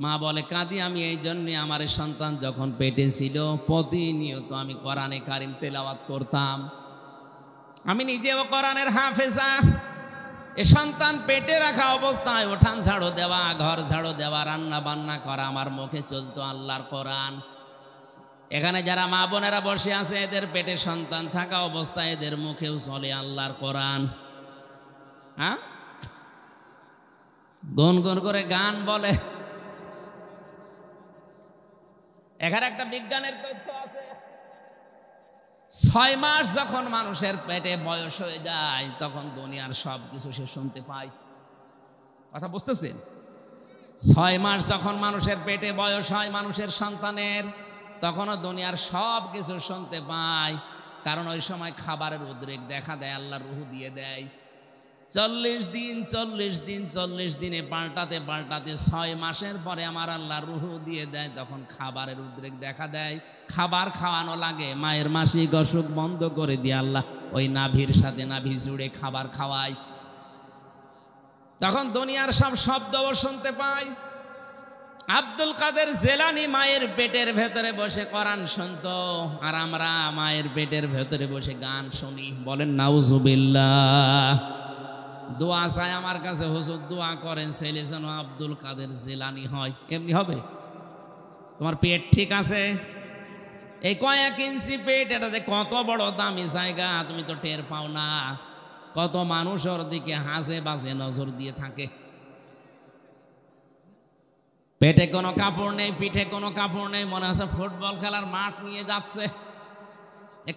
মা বলে কাঁদি আমি এই জন্যে আমার সন্তান যখন পেটে ছিল প্রতিনিয়ত আমি কোরআনে কারিম তেলাওয়াত করতাম আমি নিজেও কোরআনের হাফেজা এ সন্তান পেটে রাখা অবস্থায় ওঠান ঝাড়ো দেওয়া ঘর ঝাড়ো দেওয়া রান্না বান্না করা আমার মুখে চলতো আল্লাহর কোরআন এখানে যারা মা বোনেরা বসে আছে এদের পেটে সন্তান থাকা অবস্থায় এদের মুখেও চলে আল্লাহর কোরআন হ্যাঁ গন গন করে গান বলে এখানে একটা বিজ্ঞানের তথ্য ছয় মাস যখন মানুষের পেটে বয়স হয়ে যায় তখন দুনিয়ার সব কিছু সে শুনতে পায় কথা বুঝতেছেন ছয় মাস যখন মানুষের পেটে বয়স হয় মানুষের সন্তানের তখনও দুনিয়ার সব কিছু শুনতে পায় কারণ ওই সময় খাবারের উদ্রেক দেখা দেয় আল্লাহ রুহু দিয়ে দেয় চল্লিশ দিন চল্লিশ দিন চল্লিশ দিনে পাল্টাতে পাল্টাতে ছয় মাসের পরে আমার আল্লাহ রুহ দিয়ে দেয় তখন খাবারের উদ্রেক দেখা দেয় খাবার খাওয়ানো লাগে মায়ের মাসিক অসুখ বন্ধ করে দিয়ে আল্লাহ ওই নাভির সাথে নাভি জুড়ে খাবার খাওয়ায় তখন দুনিয়ার সব শব্দও শুনতে পাই আব্দুল কাদের জেলানি মায়ের পেটের ভেতরে বসে কোরআন শুনত আর আমরা মায়ের পেটের ভেতরে বসে গান শুনি বলেন নাউজুবিল্লাহ দোয়া চায় আমার কাছে হুজুর দোয়া করেন ছেলে যেন আব্দুল কাদের জেলানি হয় এমনি হবে তোমার পেট ঠিক আছে এই কয়েক ইঞ্চি পেট এটাতে কত বড় দামি জায়গা তুমি তো টের পাও না কত মানুষ ওর দিকে হাসে বাজে নজর দিয়ে থাকে পেটে কোনো কাপড় নেই পিঠে কোনো কাপড় নেই মনে আছে ফুটবল খেলার মাঠ নিয়ে যাচ্ছে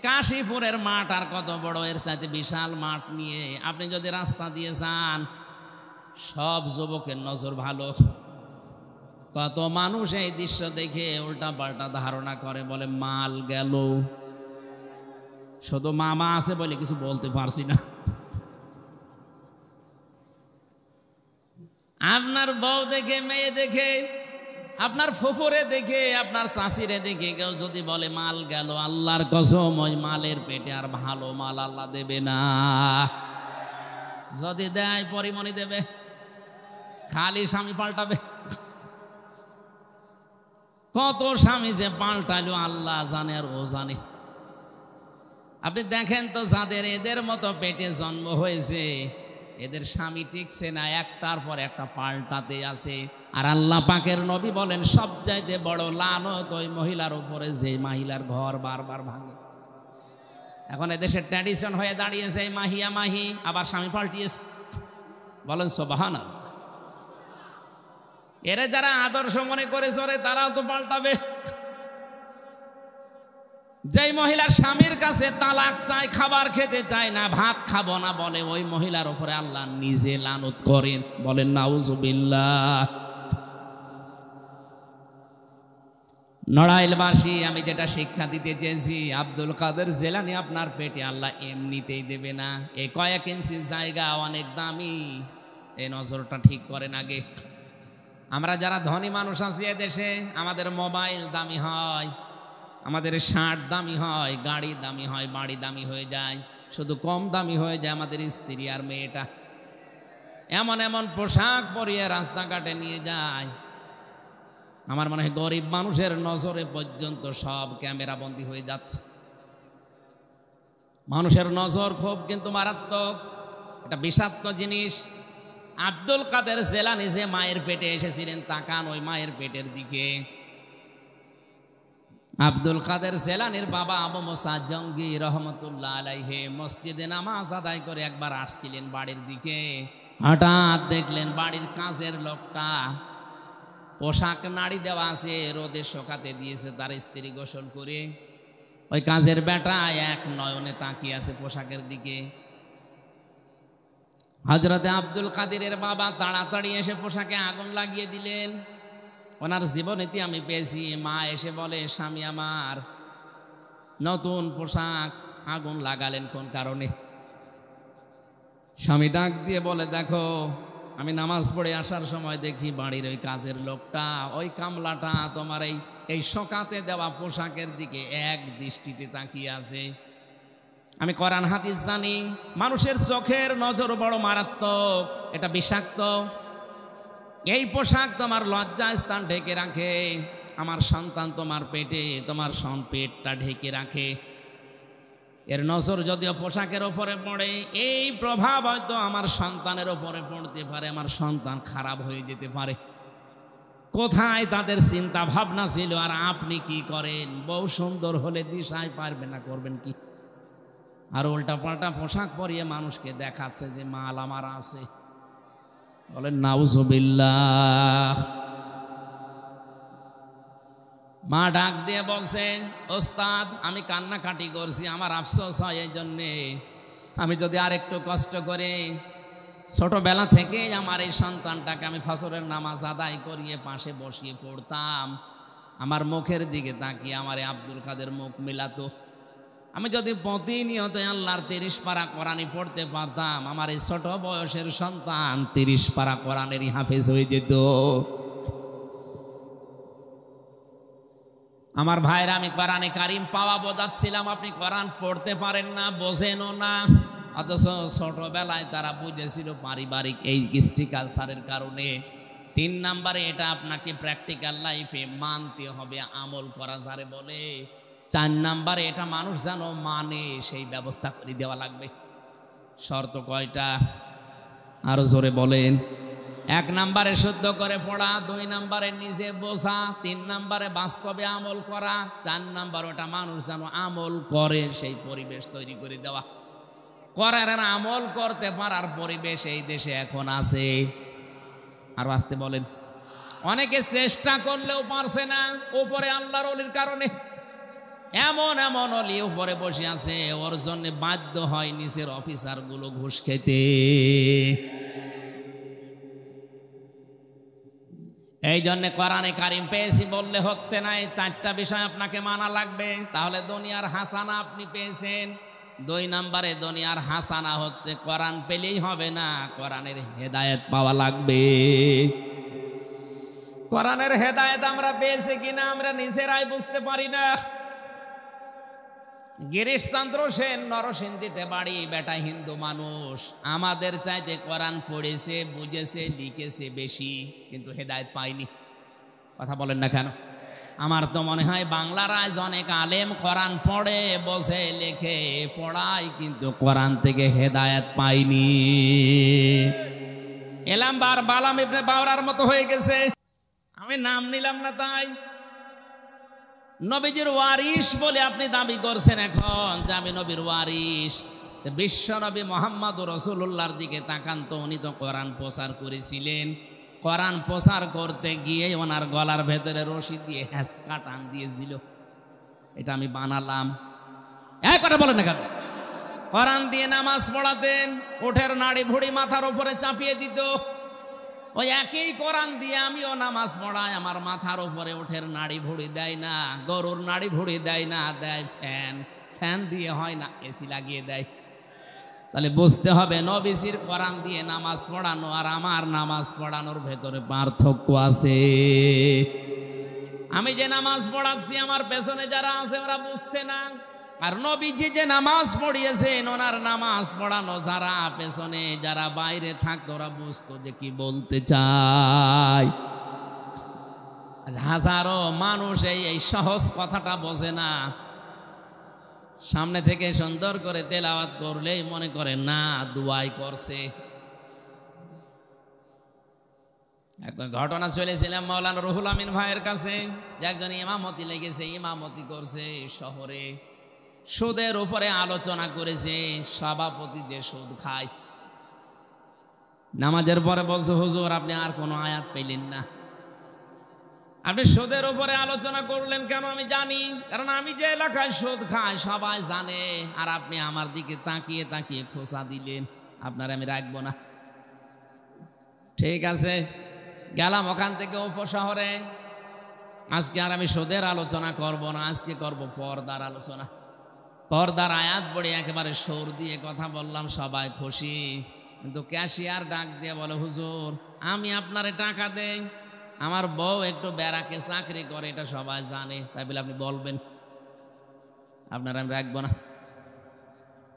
কাশীপুরের মাঠ আর কত বড় এর সাথে বিশাল মাঠ নিয়ে আপনি যদি রাস্তা দিয়ে যান সব যুবকের নজর ভালো কত মানুষ এই দৃশ্য দেখে উল্টা পাল্টা ধারণা করে বলে মাল গেল শুধু মামা আছে বলে কিছু বলতে পারছি না আপনার বউ দেখে মেয়ে দেখে আপনার ফুফুরে দেখে আপনার চাষিরে দেখে কেউ যদি বলে মাল গেল আল্লাহর কসম ওই মালের পেটে আর ভালো মাল আল্লাহ দেবে না যদি দেয় পরিমণি দেবে খালি স্বামী পাল্টাবে কত স্বামী যে পাল্টালো আল্লাহ জানে আর ও জানে আপনি দেখেন তো যাদের এদের মতো পেটে জন্ম হয়েছে এদের স্বামী টিকছে না একটার পর একটা পাল্টাতে আছে আর আল্লাহ পাকের নবী বলেন সব সবচাইতে বড় লানত ওই মহিলার উপরে যে মহিলার ঘর বারবার ভাঙে এখন এদেশের ট্র্যাডিশন হয়ে দাঁড়িয়েছে মাহিয়া মাহি আবার স্বামী পাল্টিয়েছে বলেন সোবাহানা এরা যারা আদর্শ মনে করে চলে তারাও তো পাল্টাবে যেই মহিলার স্বামীর কাছে তালাক চায় খাবার খেতে চায় না ভাত খাবো না বলে ওই মহিলার ওপরে আল্লাহ নিজে লানত করেন বলেন নাউজুবিল্লাহ নড়াইলবাসী আমি যেটা শিক্ষা দিতে চেয়েছি আব্দুল কাদের জেলানি আপনার পেটে আল্লাহ এমনিতেই দেবে না এ কয়েক ইঞ্চি জায়গা অনেক দামি এই নজরটা ঠিক করেন আগে আমরা যারা ধনী মানুষ আছি দেশে আমাদের মোবাইল দামি হয় আমাদের শার্ট দামি হয় গাড়ি দামি হয় বাড়ি দামি হয়ে যায় শুধু কম দামি হয়ে যায় আমাদের স্ত্রী আর মেয়েটা এমন এমন পোশাক পরিয়ে রাস্তাঘাটে নিয়ে যায় আমার মনে হয় গরিব মানুষের নজরে পর্যন্ত সব ক্যামেরা বন্দি হয়ে যাচ্ছে মানুষের নজর খুব কিন্তু মারাত্মক এটা বিষাক্ত জিনিস আব্দুল কাদের জেলানি যে মায়ের পেটে এসেছিলেন তাকান ওই মায়ের পেটের দিকে আব্দুল কাদের সেলানির বাবা আবু মোসা জঙ্গি রহমতুল্লাহ আলাইহে মসজিদে নামাজ আদায় করে একবার আসছিলেন বাড়ির দিকে হঠাৎ দেখলেন বাড়ির কাজের লোকটা পোশাক নাড়ি দেওয়া আছে রোদে শোকাতে দিয়েছে তার স্ত্রী গোসল করে ওই কাজের বেটা এক নয়নে তাকিয়ে আছে পোশাকের দিকে হজরতে আব্দুল কাদিরের বাবা তাড়াতাড়ি এসে পোশাকে আগুন লাগিয়ে দিলেন ওনার জীবনীতে আমি পেয়েছি মা এসে বলে স্বামী আমার নতুন পোশাক আগুন লাগালেন কোন কারণে স্বামী ডাক দিয়ে বলে দেখো আমি নামাজ পড়ে আসার সময় দেখি বাড়ির ওই কাজের লোকটা ওই কামলাটা তোমার এই এই সকাতে দেওয়া পোশাকের দিকে এক দৃষ্টিতে তাকিয়ে আছে আমি করান হাতিস জানি মানুষের চোখের নজর বড় মারাত্মক এটা বিষাক্ত এই পোশাক তোমার লজ্জা স্থান ঢেকে রাখে আমার সন্তান তোমার পেটে তোমার সন পেটটা ঢেকে রাখে এর নজর যদিও পোশাকের ওপরে পড়ে এই প্রভাব হয়তো আমার সন্তানের ওপরে পড়তে পারে আমার সন্তান খারাপ হয়ে যেতে পারে কোথায় তাদের চিন্তা ভাবনা ছিল আর আপনি কি করেন বউ সুন্দর হলে দিশায় পারবে না করবেন কি আর উল্টা পাল্টা পোশাক পরিয়ে মানুষকে দেখাচ্ছে যে মাল আমার আছে বলেন নাউজবিল্লাহ মা ডাক দিয়ে বলছেন ওস্তাদ আমি কান্নাকাটি করছি আমার আফসোস হয় এই জন্যে আমি যদি আর একটু কষ্ট করে ছোটবেলা থেকে আমার এই সন্তানটাকে আমি ফসরের নামাজ আদায় করিয়ে পাশে বসিয়ে পড়তাম আমার মুখের দিকে তাকিয়ে আমার আব্দুল কাদের মুখ মিলাতো আমি যদি প্রতিনিয়ত আল্লাহর তিরিশ পারা কোরআনই পড়তে পারতাম আমার এই ছোট বয়সের সন্তান তিরিশ পারা কোরআনেরই হাফেজ হয়ে যেত আমার ভাইরা আমি কোরআনে কারিম পাওয়া বোঝাচ্ছিলাম আপনি কোরআন পড়তে পারেন না বোঝেনও না অথচ ছোটবেলায় তারা বুঝেছিল পারিবারিক এই কৃষ্টি কালচারের কারণে তিন নাম্বারে এটা আপনাকে প্র্যাকটিক্যাল লাইফে মানতে হবে আমল করা যারে বলে চার নাম্বারে এটা মানুষ যেন মানে সেই ব্যবস্থা করে দেওয়া লাগবে শর্ত কয়টা আরো জোরে বলেন এক নাম্বারে শুদ্ধ করে পড়া দুই নাম্বারে নিজে বোঝা তিন নাম্বারে বাস্তবে আমল করা চার নাম্বার ওটা মানুষ যেন আমল করে সেই পরিবেশ তৈরি করে দেওয়া করার আর আমল করতে পারার পরিবেশ এই দেশে এখন আছে আর আসতে বলেন অনেকে চেষ্টা করলেও পারছে না ওপরে আল্লাহর অলির কারণে এমন এমন অলি উপরে বসে আছে ওর জন্য বাধ্য হয় নিচের গুলো ঘুষ খেতে এই জন্যে কোরআনে কারিম পেয়েছি বললে হচ্ছে না এই চারটা বিষয় আপনাকে মানা লাগবে তাহলে দুনিয়ার হাসানা আপনি পেয়েছেন দুই নম্বরে দুনিয়ার হাসানা হচ্ছে কোরআন পেলেই হবে না কোরআনের হেদায়েত পাওয়া লাগবে কোরআনের হেদায়েত আমরা পেয়েছি কিনা আমরা নিজেরাই বুঝতে পারি না গিরিশচন্দ্র সেন নরসিংদীতে বাড়ি বেটা হিন্দু মানুষ আমাদের চাইতে কোরআন পড়েছে বুঝেছে লিখেছে বেশি কিন্তু হেদায়ত পাইনি কথা বলেন না কেন আমার তো মনে হয় বাংলার আজ অনেক আলেম কোরআন পড়ে বসে লেখে পড়ায় কিন্তু কোরআন থেকে হেদায়ত পাইনি এলাম বার বালাম ইবনে বাওরার মতো হয়ে গেছে আমি নাম নিলাম না তাই নবীজির ওয়ারিস বলে আপনি দাবি করছেন এখন যে আমি নবীর ওয়ারিস বিশ্ব নবী মোহাম্মদ রসুল্লাহর দিকে তাকান তো উনি তো কোরআন প্রচার করেছিলেন কোরআন প্রচার করতে গিয়ে ওনার গলার ভেতরে রশি দিয়ে হ্যাঁসকা টান দিয়েছিল এটা আমি বানালাম এক কথা বলেন না কোরআন দিয়ে নামাজ পড়াতেন ওঠের নাড়ি ভুড়ি মাথার উপরে চাপিয়ে দিত ওই একই কোরআন দিয়ে আমিও নামাজ পড়াই আমার মাথার উপরে ওঠের নাড়ি ভুড়ি দেয় না গরুর নাড়ি ভুড়ি দেয় না দেয় ফ্যান ফ্যান দিয়ে হয় না এসি লাগিয়ে দেয় তাহলে বুঝতে হবে নবিসির কোরআন দিয়ে নামাজ পড়ানো আর আমার নামাজ পড়ানোর ভেতরে পার্থক্য আছে আমি যে নামাজ পড়াচ্ছি আমার পেছনে যারা আছে ওরা বুঝছে না আর নবীজি যে নামাজ পড়িয়েছেন ওনার নামাজ পড়ানো যারা পেছনে যারা বাইরে থাকতো ওরা বুঝতো যে কি বলতে চায় হাজারো মানুষ এই এই সহজ কথাটা বোঝে না সামনে থেকে সুন্দর করে তেলাওয়াত করলেই মনে করে না দুয়াই করছে ঘটনা চলেছিলাম মাওলানা রুহুল আমিন ভাইয়ের কাছে যে একজন ইমামতি লেগেছে ইমামতি করছে শহরে সুদের উপরে আলোচনা করেছে সভাপতি যে সুদ খায় নামাজের পরে বলছে হুজুর আপনি আর কোনো আয়াত পেলেন না আপনি সুদের উপরে আলোচনা করলেন কেন আমি জানি কারণ আমি যে এলাকায় সুদ খাই সবাই জানে আর আপনি আমার দিকে তাকিয়ে তাকিয়ে খোঁচা দিলেন আপনার আমি রাখবো না ঠিক আছে গেলাম ওখান থেকে উপশহরে আজকে আর আমি সুদের আলোচনা করব না আজকে করব পর্দার আলোচনা পর্দার আয়াত পড়ে একেবারে সোর দিয়ে কথা বললাম সবাই খুশি কিন্তু ক্যাশিয়ার ডাক দিয়ে বলে হুজুর আমি আপনারে টাকা দেই আমার বউ একটু বেড়াকে চাকরি করে এটা সবাই জানে তাই বলে আপনি বলবেন আপনার আমি রাখবো না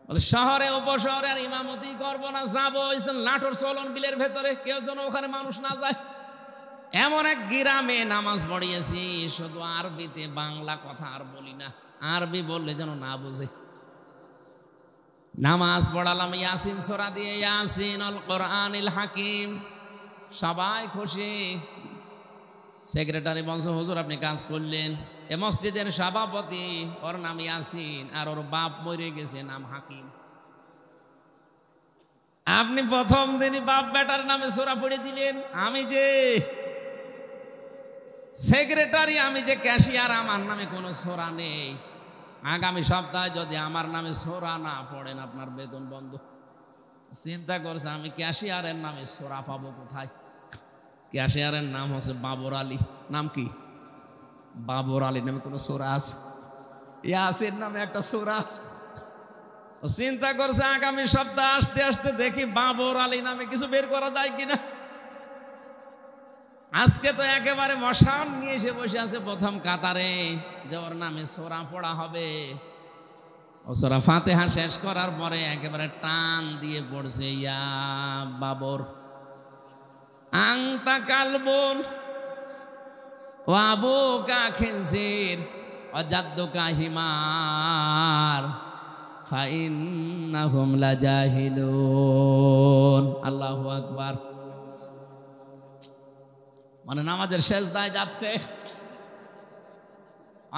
বলে শহরে উপশহরে আর ইমামতি করবো না যাবো লাটোর চলন বিলের ভেতরে কেউ যেন ওখানে মানুষ না যায় এমন এক গিরামে নামাজ পড়িয়েছি শুধু আরবিতে বাংলা কথা আর বলি না আরবি বললে যেন না বুঝে নামাজ পড়ালাম ইয়াসিন সোরা দিয়ে ইয়াসিন অল কোরআনিল হাকিম সবাই খুশি সেক্রেটারি বংশ হজুর আপনি কাজ করলেন এ মসজিদের সভাপতি ওর নাম ইয়াসিন আর ওর বাপ মরে গেছে নাম হাকিম আপনি প্রথম দিনই বাপ বেটার নামে সোরা পড়ে দিলেন আমি যে সেক্রেটারি আমি যে ক্যাশিয়ার আমার নামে কোনো সোরা নেই আগামী সপ্তাহে যদি আমার নামে সোরা না পড়েন আপনার বেতন বন্ধ চিন্তা করছে আমি ক্যাশিয়ারের নামে সোরা পাবো কোথায় ক্যাশিয়ারের নাম হচ্ছে বাবর আলী নাম কি বাবর আলী নামে কোনো সোরা আছে ইয়াসির নামে একটা সোরা আছে চিন্তা করছে আগামী সপ্তাহে আসতে আসতে দেখি বাবর আলী নামে কিছু বের করা যায় কিনা আজকে তো একেবারে মশান নিয়ে এসে বসে আছে প্রথম কাতারে যাওয়ার নামে সোরা পড়া হবে ও সোরা ফাতেহা শেষ করার পরে একেবারে টান দিয়ে পড়ছে ইয়া বাবর আংতা বোন ও আবু কা খেনসির অজাদ্য ফাইন না হুমলা লাজাহিলুন আল্লাহ আকবার মানে নামাজের শেষ দায় যাচ্ছে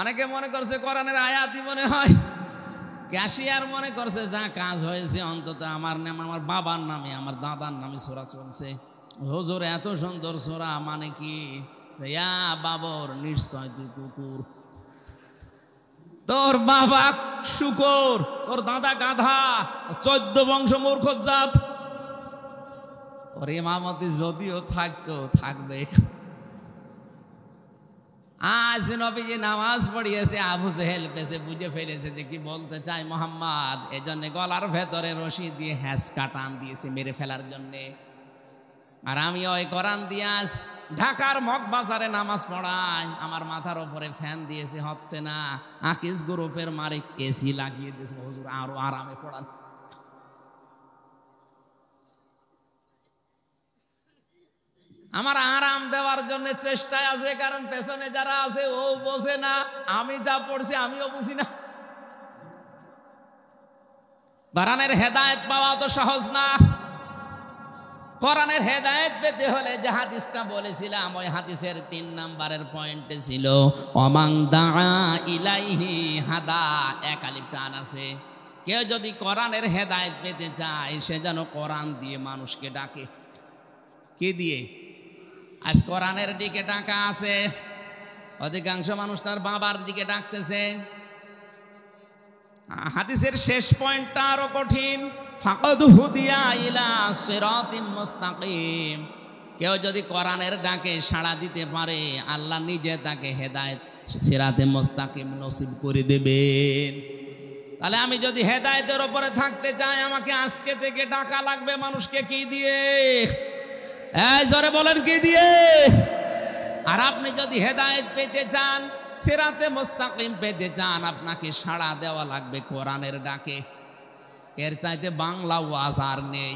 অনেকে মনে করছে কোরআনের আয়াতই মনে হয় ক্যাশিয়ার মনে করছে যা কাজ হয়েছে অন্তত আমার নাম আমার বাবার নামে আমার দাদার নামে সোরা চলছে হজুর এত সুন্দর সোরা মানে কি বাবর নিশ্চয় তুই কুকুর তোর বাবা শুকর তোর দাদা গাধা চোদ্দ বংশ মূর্খ জাত ওর এমামতি যদিও থাকতো থাকবে আজ নবীজি নামাজ পড়িয়েছে আবু জেহেল পেছে বুঝে ফেলেছে যে কি বলতে চায় মোহাম্মদ এজন্য গলার ভেতরে রশি দিয়ে হ্যাঁ টান দিয়েছে মেরে ফেলার জন্যে আর আমি ওই করান দিয়াস ঢাকার মগ বাজারে নামাজ পড়াই আমার মাথার ওপরে ফ্যান দিয়েছে হচ্ছে না আকিস গ্রুপের মারে এসি লাগিয়ে দিয়েছে হজুর আরো আরামে পড়ান আমার আরাম দেওয়ার জন্য চেষ্টায় আছে কারণ পেছনে যারা আছে ও বোঝে না আমি যা পড়ছি আমিও বুঝি না বারানের হেদায়ত পাওয়া তো সহজ না কোরআনের হেদায়ত পেতে হলে যে হাদিসটা বলেছিলাম ওই হাদিসের তিন নাম্বারের পয়েন্টে ছিল অমাং দা ইলাইহি হাদা এক টান আছে কেউ যদি কোরআনের হেদায়ত পেতে চায় সে যেন কোরআন দিয়ে মানুষকে ডাকে কে দিয়ে আজ কোরআনের দিকে ডাকা আছে অধিকাংশ মানুষ তার বাবার দিকে ডাকতেছে হাদিসের শেষ পয়েন্টটা আরো কঠিন ফাকদ হুদিয়া ইলা সিরাতিন মুস্তাকিম কেউ যদি কোরআনের ডাকে সাড়া দিতে পারে আল্লাহ নিজে তাকে হেদায়েত সিরাতে মোস্তাকিম নসিব করে দেবেন তাহলে আমি যদি হেদায়েতের ওপরে থাকতে চাই আমাকে আজকে থেকে ডাকা লাগবে মানুষকে কি দিয়ে এই জোরে বলেন কি দিয়ে আর আপনি যদি হেদায়েত পেতে চান সেরাতে মোস্তাকিম পেতে চান আপনাকে সাড়া দেওয়া লাগবে কোরআনের ডাকে এর চাইতে বাংলা ওয়াজ আর নেই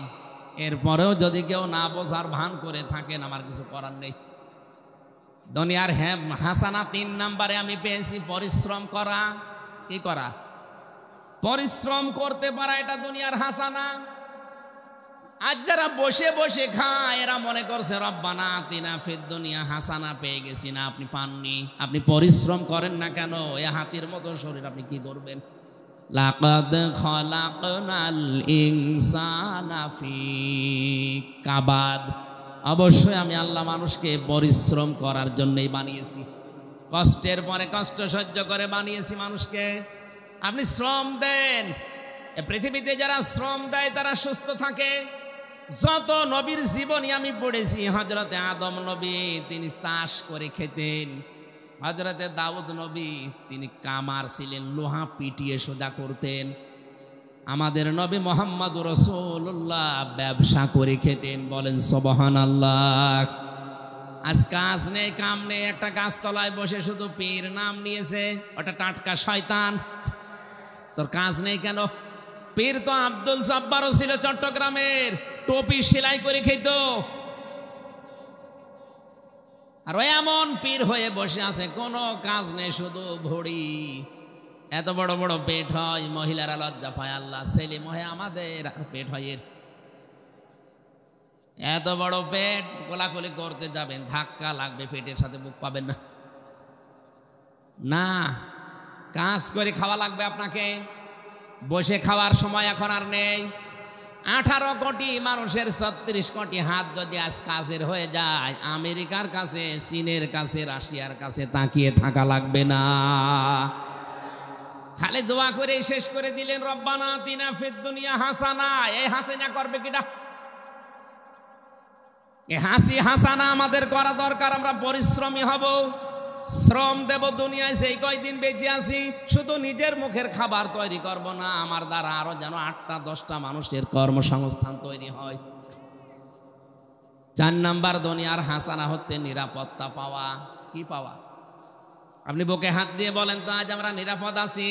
এরপরেও যদি কেউ না বোঝার ভান করে থাকেন আমার কিছু করার নেই দুনিয়ার হ্যাঁ হাসানা তিন নাম্বারে আমি পেয়েছি পরিশ্রম করা কি করা পরিশ্রম করতে পারা এটা দুনিয়ার হাসানা আর যারা বসে বসে খায় এরা মনে করছে রব্বানা তিনা দুনিয়া হাসানা পেয়ে গেছি না আপনি পাননি আপনি পরিশ্রম করেন না কেন এ হাতির মতো শরীর আপনি কি করবেন লাকাদ খলাকনাল ইনসানা ফি কাবাদ অবশ্যই আমি আল্লাহ মানুষকে পরিশ্রম করার জন্যই বানিয়েছি কষ্টের পরে কষ্ট সহ্য করে বানিয়েছি মানুষকে আপনি শ্রম দেন পৃথিবীতে যারা শ্রম দেয় তারা সুস্থ থাকে যত নবীর জীবনী আমি পড়েছি হজরতে আদম নবী তিনি চাষ করে খেতেন হজরতে দাউদ নবী তিনি কামার ছিলেন লোহা পিটিয়ে সোজা করতেন আমাদের নবী মোহাম্মদ রসুল্লাহ ব্যবসা করে খেতেন বলেন সবহান আল্লাহ আজ কাজ নেই কাম নেই একটা গাছতলায় বসে শুধু পীর নাম নিয়েছে ওটা টাটকা শয়তান তোর কাজ নেই কেন পীর তো আব্দুল জব্বারও ছিল চট্টগ্রামের টোপি সেলাই করে খেত আর এমন পীর হয়ে বসে আছে কোনো কাজ নেই শুধু ভড়ি এত বড় বড় পেট হয় মহিলারা লজ্জা পায় আল্লাহ সেলিম হয় আমাদের আর পেট হয় এর এত বড় পেট কোলাকুলি করতে যাবেন ধাক্কা লাগবে পেটের সাথে বুক পাবেন না না কাজ করে খাওয়া লাগবে আপনাকে বসে খাওয়ার সময় এখন আর নেই আঠারো কোটি মানুষের ছত্রিশ কোটি হাত যদি আজ কাজের হয়ে যায় আমেরিকার কাছে চীনের কাছে রাশিয়ার কাছে তাকিয়ে থাকা লাগবে না খালি দোয়া করে শেষ করে দিলেন রব্বানা তিনা দুনিয়া হাসানা এই না করবে কিনা এ হাসি হাসানা আমাদের করা দরকার আমরা পরিশ্রমী হব শ্রম দেব দুনিয়ায় সেই কয়দিন বেঁচে আছি শুধু নিজের মুখের খাবার তৈরি করব না আমার দ্বারা আরও যেন আটটা দশটা মানুষের কর্মসংস্থান তৈরি হয় চার নাম্বার দুনিয়ার হাসানা হচ্ছে নিরাপত্তা পাওয়া কি পাওয়া আপনি বুকে হাত দিয়ে বলেন তো আজ আমরা নিরাপদ আছি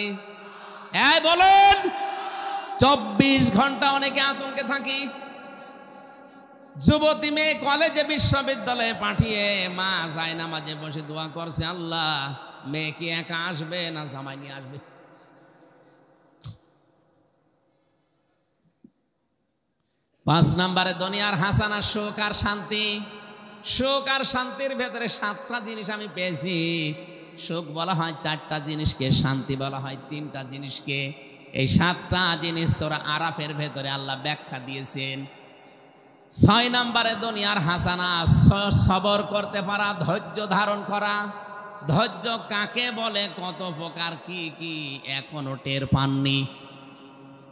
হ্যাঁ বলেন চব্বিশ ঘন্টা অনেকে আতঙ্কে থাকি যুবতী মেয়ে কলেজে বিশ্ববিদ্যালয়ে পাঠিয়ে মা যায় না মাঝে বসে দোয়া করছে আল্লাহ মেয়ে কি একা আসবে না জামাই নিয়ে আসবে পাঁচ নম্বরে দুনিয়ার হাসানা সুখ আর শান্তি সুখ আর শান্তির ভেতরে সাতটা জিনিস আমি পেয়েছি সুখ বলা হয় চারটা জিনিসকে শান্তি বলা হয় তিনটা জিনিসকে এই সাতটা জিনিস ওরা আরাফের ভেতরে আল্লাহ ব্যাখ্যা দিয়েছেন ছয় নম্বরে দুনিয়ার হাসানা সবর করতে পারা ধৈর্য ধারণ করা ধৈর্য কাকে বলে কত প্রকার কি কি এখনো টের পাননি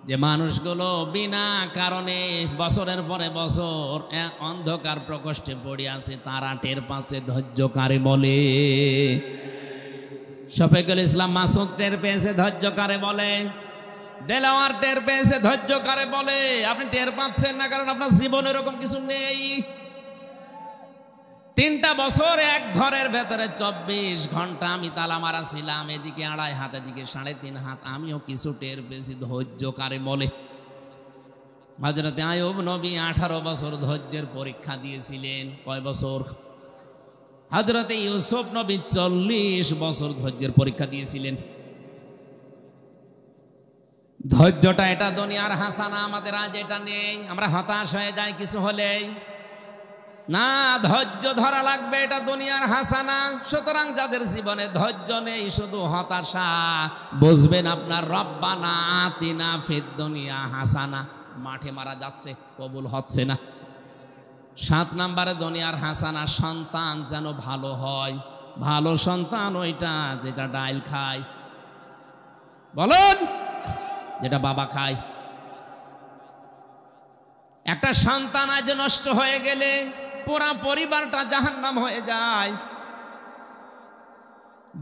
যে মানুষগুলো বিনা কারণে বছরের পরে বছর অন্ধকার প্রকোষ্ঠে পড়ে আছে তারা টের পাচ্ছে ধৈর্যকারে বলে শফিকুল ইসলাম মাসুদ টের পেয়েছে ধৈর্যকারে বলে দেলাওয়ার টের পেয়েছে ধৈর্য কারে বলে আপনি টের পাচ্ছেন না কারণ আপনার জীবন এরকম কিছু নেই তিনটা বছর এক ঘরের ভেতরে চব্বিশ ঘন্টা আমি তালা মারা ছিলাম এদিকে আড়াই হাত এদিকে সাড়ে তিন হাত আমিও কিছু টের পেয়েছি ধৈর্য কারে বলে হজরতে আয়ুব নবী আঠারো বছর ধৈর্যের পরীক্ষা দিয়েছিলেন কয় বছর হজরতে ইউসুফ নবী চল্লিশ বছর ধৈর্যের পরীক্ষা দিয়েছিলেন ধৈর্যটা এটা দুনিয়ার হাসানা আমাদের আজ এটা নেই আমরা হতাশ হয়ে যাই কিছু হলেই না ধৈর্য ধরা লাগবে এটা দুনিয়ার হাসানা সুতরাং যাদের জীবনে ধৈর্য নেই শুধু হতাশা বুঝবেন আপনার রব্বানা আতিনা ফির দুনিয়া হাসানা মাঠে মারা যাচ্ছে কবুল হচ্ছে না সাত নাম্বারে দুনিয়ার হাসানা সন্তান যেন ভালো হয় ভালো সন্তান ওইটা যেটা ডাইল খায় বলুন যেটা বাবা খায় একটা সন্তান আজ নষ্ট হয়ে গেলে পুরা পরিবারটা জাহান্নাম হয়ে যায়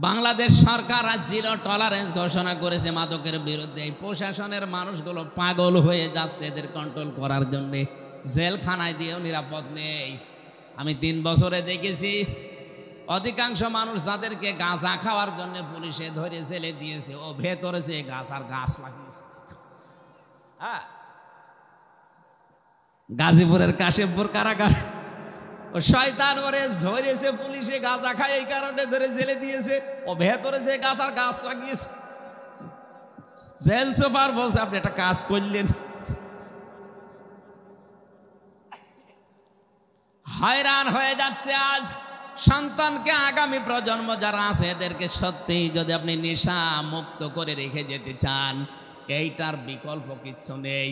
বাংলাদেশ সরকার আজ জিরো টলারেন্স ঘোষণা করেছে মাদকের বিরুদ্ধে প্রশাসনের মানুষগুলো পাগল হয়ে যাচ্ছে এদের কন্ট্রোল করার জন্যে জেলখানায় দিয়েও নিরাপদ নেই আমি তিন বছরে দেখেছি অধিকাংশ মানুষ যাদেরকে গাঁজা খাওয়ার জন্য পুলিশে ধরে জেলে দিয়েছে ও ভেতরে যে গাছ আর গাছ লাগিয়েছে হ্যাঁ। গাজীপুরের কাশেমপুর কারাগার ও শয়তান ওরে ঝরেছে পুলিশে গাঁজা খায় এই কারণে ধরে জেলে দিয়েছে ও ভেতরে যে গাছ গাছ লাগিয়েছে জেল সুপার বলছে আপনি একটা কাজ করলেন হয়রান হয়ে যাচ্ছে আজ সন্তানকে আগামী প্রজন্ম যারা আছে এদেরকে সত্যি যদি আপনি নেশা মুক্ত করে রেখে যেতে চান এইটার বিকল্প কিচ্ছু নেই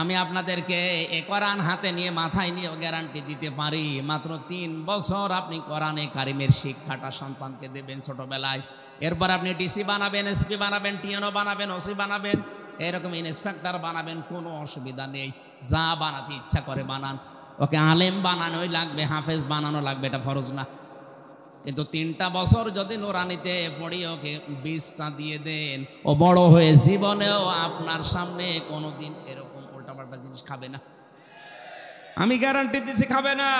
আমি আপনাদেরকে এ কোরআন হাতে নিয়ে মাথায় নিয়ে গ্যারান্টি দিতে পারি মাত্র তিন বছর আপনি কোরআনে কারিমের শিক্ষাটা সন্তানকে দেবেন ছোটবেলায় এরপর আপনি ডিসি বানাবেন এসপি বানাবেন টিএনও বানাবেন ওসি বানাবেন এরকম ইন্সপেক্টর বানাবেন কোনো অসুবিধা নেই যা বানাতে ইচ্ছা করে বানান ওকে আলেম বানানোই লাগবে হাফেজ বানানো লাগবে এটা ফরজ না কিন্তু তিনটা বছর যদি নোরানিতে পড়ি ওকে বীজটা দিয়ে দেন ও বড় হয়ে জীবনেও আপনার সামনে কোনো দিন এরকম উল্টাপাল্টা জিনিস খাবে না আমি গ্যারান্টি দিচ্ছি খাবে না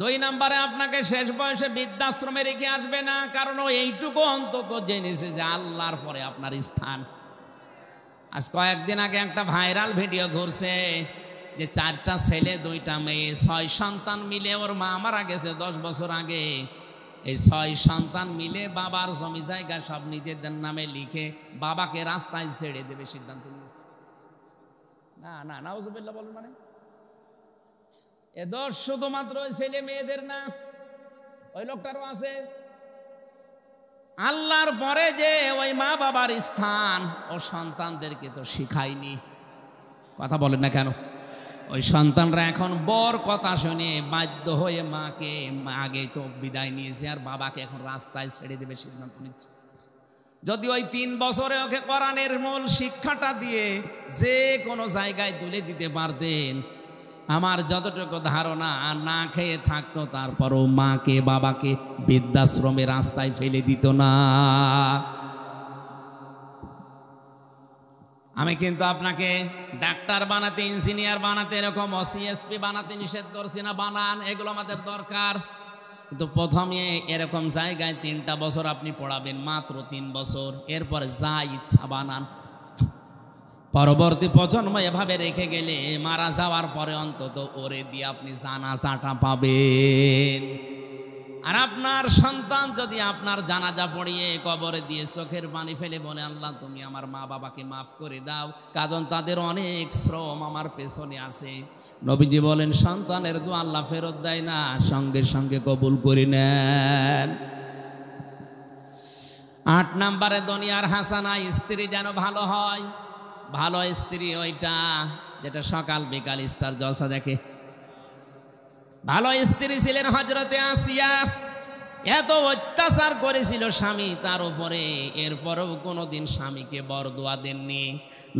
দুই নম্বরে আপনাকে শেষ বয়সে বৃদ্ধাশ্রমে রেখে আসবে না কারণ এইটুকু অন্তত জেনেছে যে আল্লাহর পরে আপনার স্থান আজ কয়েকদিন আগে একটা ভাইরাল ভিডিও ঘুরছে যে চারটা ছেলে দুইটা মেয়ে ছয় সন্তান মিলে ওর মা মারা গেছে দশ বছর আগে এই ছয় সন্তান মিলে বাবার জমি জায়গা সব নিজেদের নামে লিখে বাবাকে রাস্তায় ছেড়ে দেবে সিদ্ধান্ত নিয়েছে না না না ওজুবিল্লা বলেন মানে এ দোষ শুধুমাত্র ওই ছেলে মেয়েদের না ওই লোকটারও আছে আল্লাহর পরে যে ওই মা বাবার স্থান ও সন্তানদেরকে তো শিখায়নি কথা বলেন না কেন ওই সন্তানরা এখন বর কথা শুনে বাধ্য হয়ে মাকে আগে তো বিদায় নিয়েছে আর বাবাকে এখন রাস্তায় ছেড়ে দেবে সিদ্ধান্ত নিচ্ছে যদি ওই তিন বছরে ওকে কোরআনের মূল শিক্ষাটা দিয়ে যে কোনো জায়গায় তুলে দিতে পারতেন আমার যতটুকু ধারণা না খেয়ে থাকতো তারপরও মাকে বাবাকে বৃদ্ধাশ্রমে রাস্তায় ফেলে দিত না আমি কিন্তু আপনাকে ডাক্তার বানাতে ইঞ্জিনিয়ার বানাতে এরকম সিএসপি বানাতে নিষেধ করছি না বানান এগুলো আমাদের দরকার কিন্তু প্রথমে এরকম জায়গায় তিনটা বছর আপনি পড়াবেন মাত্র তিন বছর এরপরে যা ইচ্ছা বানান পরবর্তী প্রজন্ম এভাবে রেখে গেলে মারা যাওয়ার পরে অন্তত ওরে দিয়ে আপনি জানা চাটা পাবেন আর আপনার সন্তান যদি আপনার জানাজা পড়িয়ে কবরে দিয়ে চোখের পানি ফেলে বলে আল্লাহ তুমি আমার মা বাবাকে মাফ করে দাও কারণ তাদের অনেক শ্রম আমার পেছনে আছে নবীজি বলেন সন্তানের তো আল্লাহ ফেরত দেয় না সঙ্গে সঙ্গে কবুল করি নেন আট নাম্বারে দুনিয়ার হাসানা স্ত্রী যেন ভালো হয় ভালো স্ত্রী ওইটা যেটা সকাল বিকাল স্টার জলসা দেখে ভালো স্ত্রী ছিলেন হজরতে আসিয়া এত অত্যাচার করেছিল স্বামী তার উপরে এরপরেও কোনোদিন স্বামীকে বরদোয়া দেননি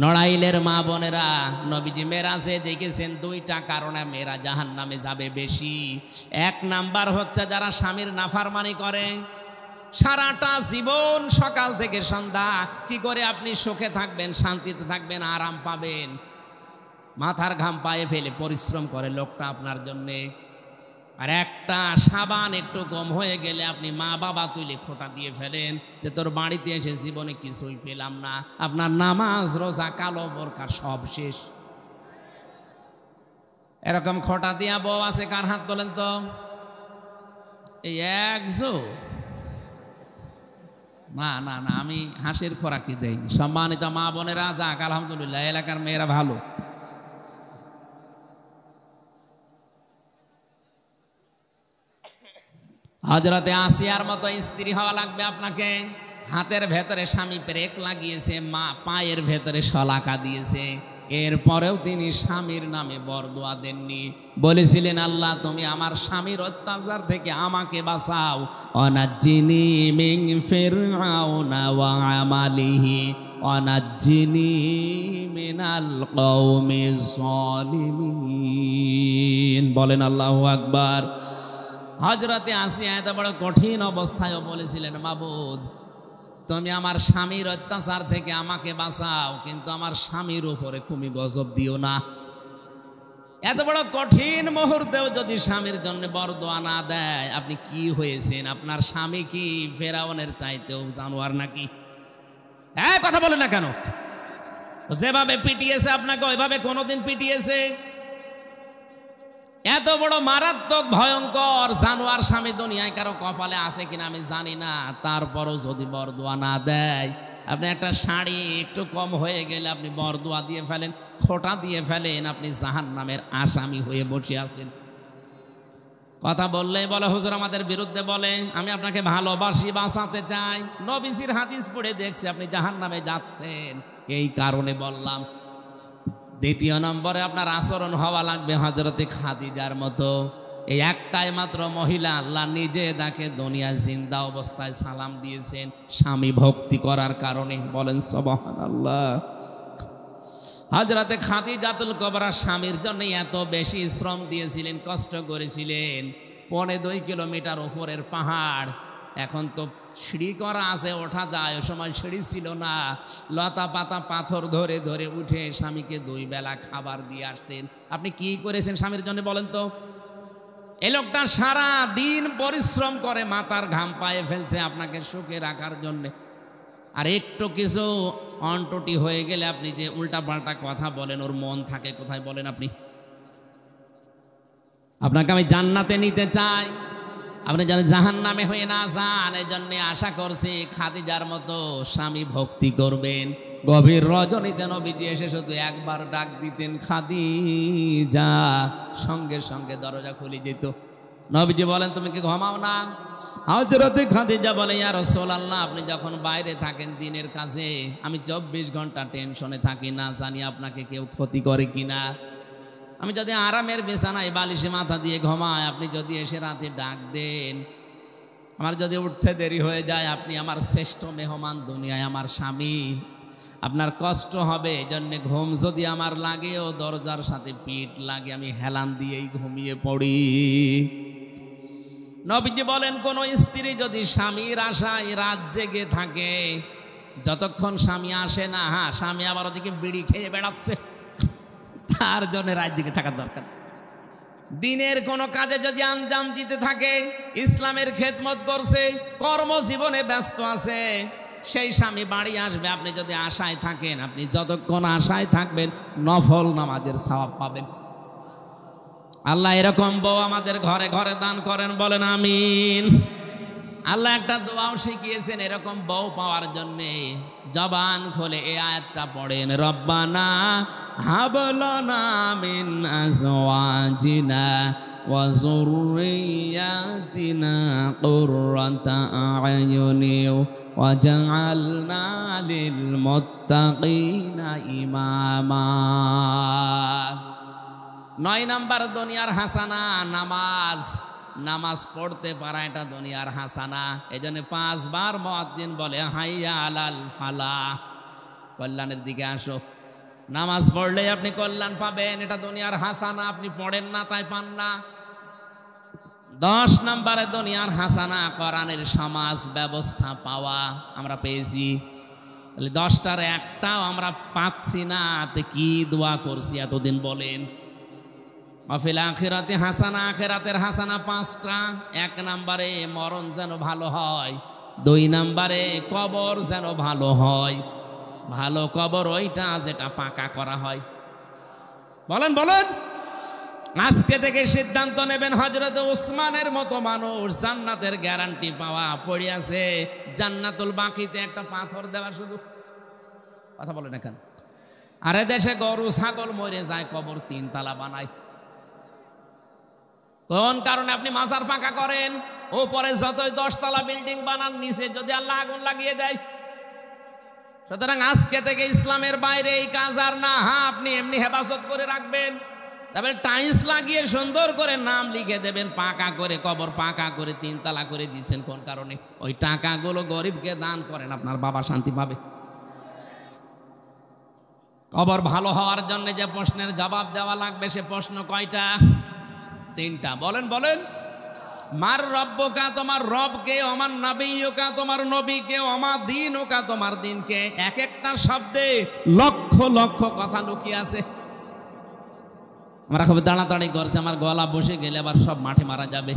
নড়াইলের মা বোনেরা নবীজি মেরাজে দেখেছেন দুইটা কারণে মেয়েরা জাহান নামে যাবে বেশি এক নাম্বার হচ্ছে যারা স্বামীর নাফারমানি করে সারাটা জীবন সকাল থেকে সন্ধ্যা কি করে আপনি সুখে থাকবেন শান্তিতে থাকবেন আরাম পাবেন মাথার ঘাম পায়ে ফেলে পরিশ্রম করে লোকটা আপনার জন্যে আর একটা সাবান একটু কম হয়ে গেলে আপনি মা বাবা তুলে খোটা দিয়ে ফেলেন যে তোর বাড়িতে এসে জীবনে কিছুই পেলাম না আপনার নামাজ রোজা কালো বরকা সব শেষ এরকম খোটা দিয়া বউ আছে কার হাত তোলেন তো এই একজো না না না আমি হাসির খোরাকি দেই সম্মানিত মা বোনেরা যাক আলহামদুলিল্লাহ এলাকার মেয়েরা ভালো হজরতে আসিয়ার মতো স্ত্রী হওয়া লাগবে আপনাকে হাতের ভেতরে স্বামী ব্রেক লাগিয়েছে মা পায়ের ভেতরে শলাকা দিয়েছে এরপরেও তিনি স্বামীর নামে বরদোয়া দেননি বলেছিলেন আল্লাহ তুমি আমার স্বামীর অত্যাচার থেকে আমাকে বাঁচাও অনাজিনি মিং বলেন আল্লাহ আকবার হজরতে আসিয়া বড় কঠিন অবস্থায় বলেছিলেন মাবুদ তুমি আমার স্বামীর অত্যাচার থেকে আমাকে বাঁচাও কিন্তু আমার স্বামীর উপরে তুমি গজব দিও না এত বড় কঠিন মুহূর্তেও যদি স্বামীর জন্য বরদোয়া না দেয় আপনি কি হয়েছেন আপনার স্বামী কি ফেরাউনের চাইতেও জানোয়ার নাকি হ্যাঁ কথা বলে না কেন যেভাবে পিটিয়েছে আপনাকে ওইভাবে কোনোদিন পিটিয়েছে এত বড় মারাত্মক ভয়ঙ্কর জানোয়ার স্বামী দুনিয়ায় কারো কপালে আছে কিনা আমি জানি না তারপরও যদি বরদোয়া না দেয় আপনি একটা শাড়ি একটু কম হয়ে গেলে আপনি বরদোয়া দিয়ে ফেলেন খোটা দিয়ে ফেলেন আপনি জাহান নামের আসামি হয়ে বসে আছেন কথা বললেই বলে হুজুর আমাদের বিরুদ্ধে বলে আমি আপনাকে ভালোবাসি বাঁচাতে চাই নবিসির হাদিস পড়ে দেখছি আপনি জাহান নামে যাচ্ছেন এই কারণে বললাম দ্বিতীয় নম্বরে আপনার আচরণ হওয়া লাগবে হজরতে খাদিজার মতো এই একটাই মাত্র মহিলা আল্লাহ নিজে তাকে দুনিয়া জিন্দা অবস্থায় সালাম দিয়েছেন স্বামী ভক্তি করার কারণে বলেন সবহান আল্লাহ হাজরাতে খাদি জাতুল কবরা স্বামীর জন্য এত বেশি শ্রম দিয়েছিলেন কষ্ট করেছিলেন পনেরো দুই কিলোমিটার ওপরের পাহাড় এখন তো সিঁড়ি করা আছে ওঠা যায় ও সময় সিঁড়ি ছিল না লতা পাতা পাথর ধরে ধরে উঠে স্বামীকে দুই বেলা খাবার দিয়ে আসতেন আপনি কি করেছেন স্বামীর জন্য বলেন তো এ লোকটা সারা দিন পরিশ্রম করে মাথার ঘাম পায়ে ফেলছে আপনাকে সুখে রাখার জন্যে আর একটু কিছু অন্টটি হয়ে গেলে আপনি যে উল্টা পাল্টা কথা বলেন ওর মন থাকে কোথায় বলেন আপনি আপনাকে আমি জান্নাতে নিতে চাই আপনি যেন জাহান নামে হয়ে না যান এই জন্যে আশা করছি খাদিজার মতো স্বামী ভক্তি করবেন গভীর রজনীতে নবীজি এসে শুধু একবার ডাক দিতেন খাদি যা সঙ্গে সঙ্গে দরজা খুলে যেত নবীজি বলেন তুমি কি ঘমাও না হজরতে খাদিজা বলে ইয়া রাসূলুল্লাহ আপনি যখন বাইরে থাকেন দিনের কাছে আমি চব্বিশ ঘন্টা টেনশনে থাকি না জানি আপনাকে কেউ ক্ষতি করে কিনা আমি যদি আরামের বিছানায় বালিশে মাথা দিয়ে ঘুমাই আপনি যদি এসে রাতে ডাক দেন আমার যদি উঠতে দেরি হয়ে যায় আপনি আমার শ্রেষ্ঠ মেহমান দুনিয়ায় আমার স্বামী আপনার কষ্ট হবে এই জন্যে ঘুম যদি আমার লাগেও দরজার সাথে পিঠ লাগে আমি হেলান দিয়েই ঘুমিয়ে পড়ি নবীজি বলেন কোন স্ত্রী যদি স্বামীর আশায় রাত জেগে থাকে যতক্ষণ স্বামী আসে না হ্যাঁ স্বামী আবার ওদিকে বিড়ি খেয়ে বেড়াচ্ছে তার জন্য রাত দিকে থাকার দরকার দিনের কোনো কাজে যদি আঞ্জাম দিতে থাকে ইসলামের খেদমত করছে কর্মজীবনে ব্যস্ত আছে সেই স্বামী বাড়ি আসবে আপনি যদি আশায় থাকেন আপনি যতক্ষণ আশায় থাকবেন নফল নামাজের স্বভাব পাবেন আল্লাহ এরকম বউ আমাদের ঘরে ঘরে দান করেন বলেন আমিন আল্লাহ একটা দোয়াও শিখিয়েছেন এরকম বউ পাওয়ার জন্যে জবান খোলে এ আয়াতটা পড়েন রব্বানা হাবলানা মিন আজওয়াজিনা ওয়া যুররিয়াতিনা কুররাতা আয়ুনি ওয়াজআলনা লিল মুত্তাকিনা ইমামা নয় নাম্বার দুনিয়ার হাসানা নামাজ নামাজ পড়তে পারা এটা দুনিয়ার হাসানা এই জন্য পাঁচবার মহাদ্দিন বলে হাইয়া আলাল ফালা কল্যাণের দিকে আসো নামাজ পড়লে আপনি কল্যাণ পাবেন এটা দুনিয়ার হাসানা আপনি পড়েন না তাই পান না দশ নম্বরে দুনিয়ার হাসানা করানের সমাজ ব্যবস্থা পাওয়া আমরা পেয়েছি তাহলে দশটার একটাও আমরা পাচ্ছি না তে কি দোয়া করছি এতদিন বলেন অফিল আখেরাতে হাসানা আখেরাতের হাসানা পাঁচটা এক নাম্বারে মরণ যেন ভালো হয় দুই নাম্বারে কবর যেন ভালো হয় ভালো কবর ওইটা যেটা পাকা করা হয় বলেন বলেন আজকে থেকে সিদ্ধান্ত নেবেন হজরত ওসমানের মতো মানুষ জান্নাতের গ্যারান্টি পাওয়া পড়িয়াছে জান্নাতুল বাকিতে একটা পাথর দেওয়া শুধু কথা বলেন এখান আরে দেশে গরু ছাগল মরে যায় কবর তিনতলা বানায় কোন কারণে আপনি মাসার পাকা করেন ওপরে যতই দশতলা বিল্ডিং বানান নিচে যদি আল্লাহ আগুন লাগিয়ে দেয় সুতরাং আজকে থেকে ইসলামের বাইরে এই কাজ আর না হা হ্যাঁ, আপনি এমনি হেফাজত করে রাখবেন তারপরে টাইলস লাগিয়ে সুন্দর করে নাম লিখে দেবেন পাকা করে কবর পাকা করে তিনতলা করে দিয়েছেন কোন কারণে ওই টাকাগুলো গরিবকে দান করেন আপনার বাবা শান্তি পাবে কবর ভালো হওয়ার জন্য যে প্রশ্নের জবাব দেওয়া লাগবে সে প্রশ্ন কয়টা তিনটা বলেন বলেন মার কা তোমার রবকে অমার নাবিকা তোমার নবীকে অমা দিন ওকা তোমার দিনকে এক একটা শব্দে লক্ষ লক্ষ কথা লুকিয়ে আছে আমরা খুব দাঁড়াতাড়ি করছে আমার গলা বসে গেলে আবার সব মাঠে মারা যাবে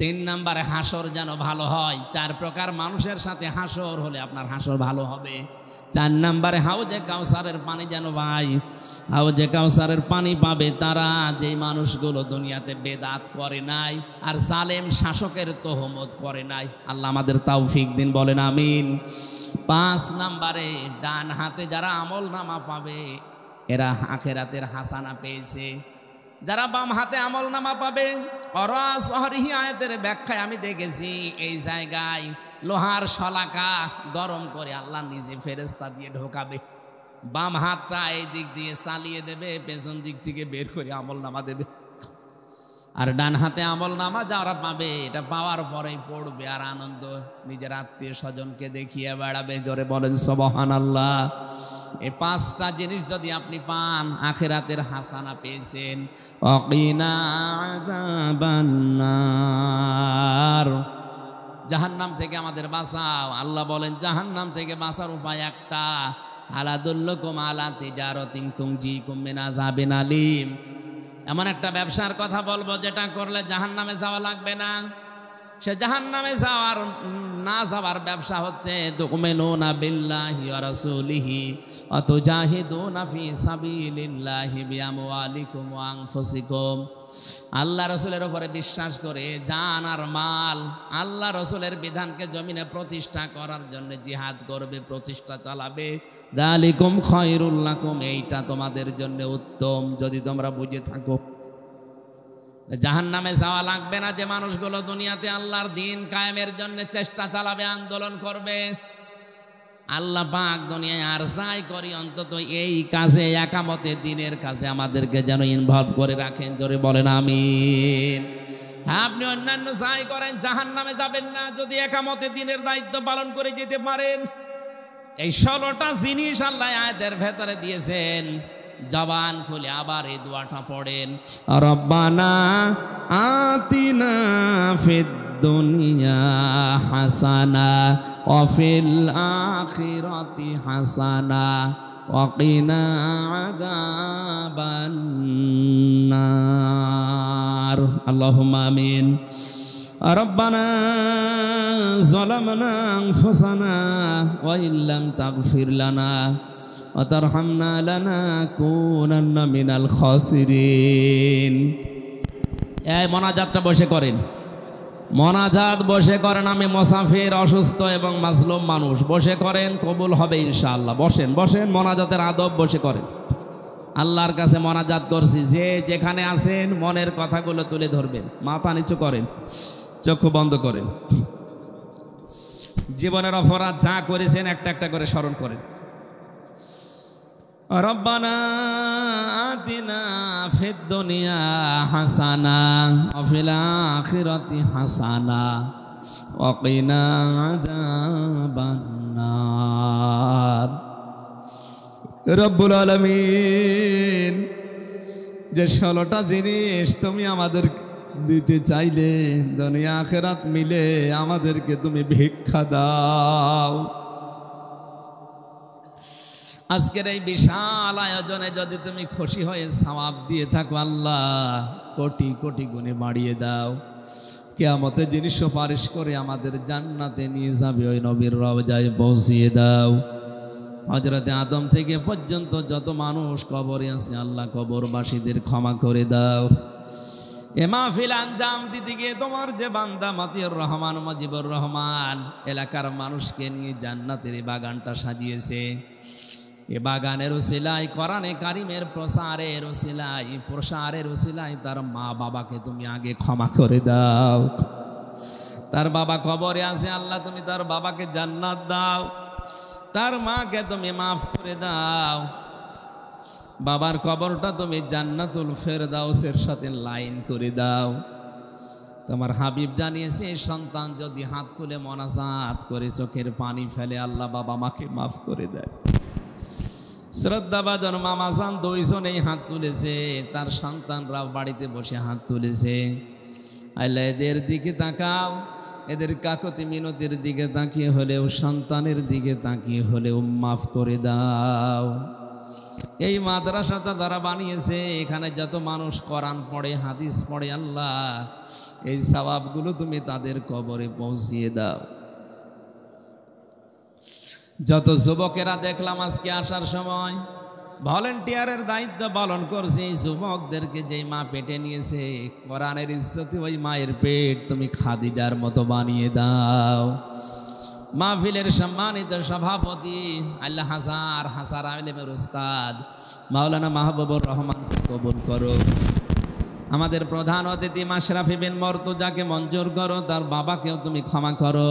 তিন নাম্বারে হাসর যেন ভালো হয় চার প্রকার মানুষের সাথে হাসর হলে আপনার হাসর ভালো হবে চার নাম্বারে হাউজে কাউসারের পানি যেন ভাই হাউজে কাউসারের পানি পাবে তারা যেই মানুষগুলো দুনিয়াতে বেদাত করে নাই আর সালেম শাসকের তোহমত করে নাই আল্লাহ আমাদের তাও ফিক দিন বলেন আমিন পাঁচ নাম্বারে ডান হাতে যারা আমল নামা পাবে এরা আখেরাতের হাসানা পেয়েছে যারা বাম হাতে আমল নামা পাবে অরহি আয়াতের ব্যাখ্যায় আমি দেখেছি এই জায়গায় লোহার শলাকা গরম করে আল্লাহ নিজে ফেরেস্তা দিয়ে ঢোকাবে বাম হাতটা এই দিক দিয়ে চালিয়ে দেবে পেছন দিক থেকে বের করে আমল নামা দেবে আর ডান হাতে আমল নামা যারা পাবে এটা পাওয়ার পরেই পড়বে আর আনন্দ নিজের আত্মীয় স্বজনকে দেখিয়ে বেড়াবে জোরে বলেন সবহান আল্লাহ এই পাঁচটা জিনিস যদি আপনি পান আখেরাতের হাসানা পেয়েছেন জাহান নাম থেকে আমাদের বাঁচাও আল্লাহ বলেন জাহান নাম থেকে বাঁচার উপায় একটা আলাদুল্লকুম আলা তিজারতিং তুং জি কুমিনা যাবেন আলিম এমন একটা ব্যবসার কথা বলবো যেটা করলে জাহান নামে যাওয়া লাগবে না সে জাহান নামে যাওয়ার না যাওয়ার ব্যবসা হচ্ছে না বিল্লাহি ওয়া রাসূলিহি ওয়া তুজাহিদুনা ফি সাবিলিল্লাহি বিআমওয়ালিকুম ওয়া আল্লাহ রসুলের উপরে বিশ্বাস করে জান আর মাল আল্লাহ রসুলের বিধানকে জমিনে প্রতিষ্ঠা করার জন্য জিহাদ করবে প্রচেষ্টা চালাবে জালিকুম খায়রুল লাকুম এইটা তোমাদের জন্য উত্তম যদি তোমরা বুঝে থাকো জাহান নামে যাওয়া লাগবে না যে মানুষগুলো দুনিয়াতে আল্লাহর দিন কায়েমের জন্য চেষ্টা চালাবে আন্দোলন করবে আল্লাহ পাক দুনিয়ায় আর যাই করি অন্তত এই কাজে একামতে দিনের কাজে আমাদেরকে যেন ইনভলভ করে রাখেন জোরে বলেন আমি হ্যাঁ, আপনি অন্যান্য যাই করেন জাহান নামে যাবেন না যদি একামতে দিনের দায়িত্ব পালন করে যেতে পারেন এই ষোলোটা জিনিস আল্লাহ আয়াতের ভেতরে দিয়েছেন জবান খুলে আবার এই দোয়াটা পড়েন রব্বানা আতিনা ফিদ দুনিয়া হাসানা অফিল আখিরতি হাসানা অকিনা আদাবান্নার আল্লাহুম্মা আমিন রব্বানা ظلمنا أنفسنا وإن তাক ফিরলানা মনাজাতটা এই মোনাজাতটা বসে করেন মোনাজাত বসে করেন আমি মোসাফির অসুস্থ এবং মাসলুম মানুষ বসে করেন কবুল হবে ইনশাআল্লাহ বসেন বসেন মোনাজাতের আদব বসে করেন আল্লাহর কাছে মোনাজাত করছি যে যেখানে আছেন মনের কথাগুলো তুলে ধরবেন মাথা নিচু করেন চক্ষু বন্ধ করেন জীবনের অপরাধ যা করেছেন একটা একটা করে স্মরণ করেন রব্বুল আলমিন যে ষোলোটা জিনিস তুমি আমাদের দিতে চাইলে দুনিয়া আখেরাত মিলে আমাদেরকে তুমি ভিক্ষা দাও আজকের এই বিশাল আয়োজনে যদি তুমি খুশি হয়ে সমাপ দিয়ে থাকো আল্লাহ কোটি কোটি গুণে বাড়িয়ে দাও কেয়ামতে যিনি সুপারিশ করে আমাদের জান্নাতে নিয়ে যাবে ওই নবীর রবজায় পৌঁছিয়ে দাও হজরতে আদম থেকে পর্যন্ত যত মানুষ কবরে আছে আল্লাহ কবরবাসীদের ক্ষমা করে দাও এমাফিল আঞ্জাম দিতে গিয়ে তোমার যে বান্দা রহমান মজিবুর রহমান এলাকার মানুষকে নিয়ে জান্নাতের বাগানটা সাজিয়েছে এ বাগানের ওসিলাই করানে কারিমের প্রসারের ওসিলাই প্রসারের ওসিলাই তার মা বাবাকে তুমি আগে ক্ষমা করে দাও তার বাবা কবরে আছে আল্লাহ তুমি তার বাবাকে জান্নাত দাও তার মাকে তুমি মাফ করে দাও বাবার কবরটা তুমি জান্নাতুল ফের দাও সের সাথে লাইন করে দাও তোমার হাবিব জানিয়েছে সন্তান যদি হাত তুলে মনাজাত করে চোখের পানি ফেলে আল্লাহ বাবা মাকে মাফ করে দেয় শ্রদ্ধাভাজন মামাজান দুইজনেই হাত তুলেছে তার সন্তানরাও বাড়িতে বসে হাত তুলেছে আইলে এদের দিকে তাকাও এদের কাকতি মিনতির দিকে তাকিয়ে হলেও সন্তানের দিকে তাকিয়ে হলেও মাফ করে দাও এই মাদ্রাসাটা যারা বানিয়েছে এখানে যত মানুষ করান পড়ে হাদিস পড়ে আল্লাহ এই স্বভাবগুলো তুমি তাদের কবরে পৌঁছিয়ে দাও যত যুবকেরা দেখলাম আজকে আসার সময় ভলেন্টিয়ারের দায়িত্ব পালন করছে এই যুবকদেরকে যেই মা পেটে নিয়েছে কোরআনের ইজ্জতে ওই মায়ের পেট তুমি খাদিদার মতো বানিয়ে দাও মাহফিলের সম্মানিত সভাপতি আল্লাহ হাসার হাসার আলেমের উস্তাদ মাওলানা মাহবুবুর রহমান কবুল করো আমাদের প্রধান অতিথি মাশরাফি বিন মর্তু যাকে মঞ্জুর করো তার বাবাকেও তুমি ক্ষমা করো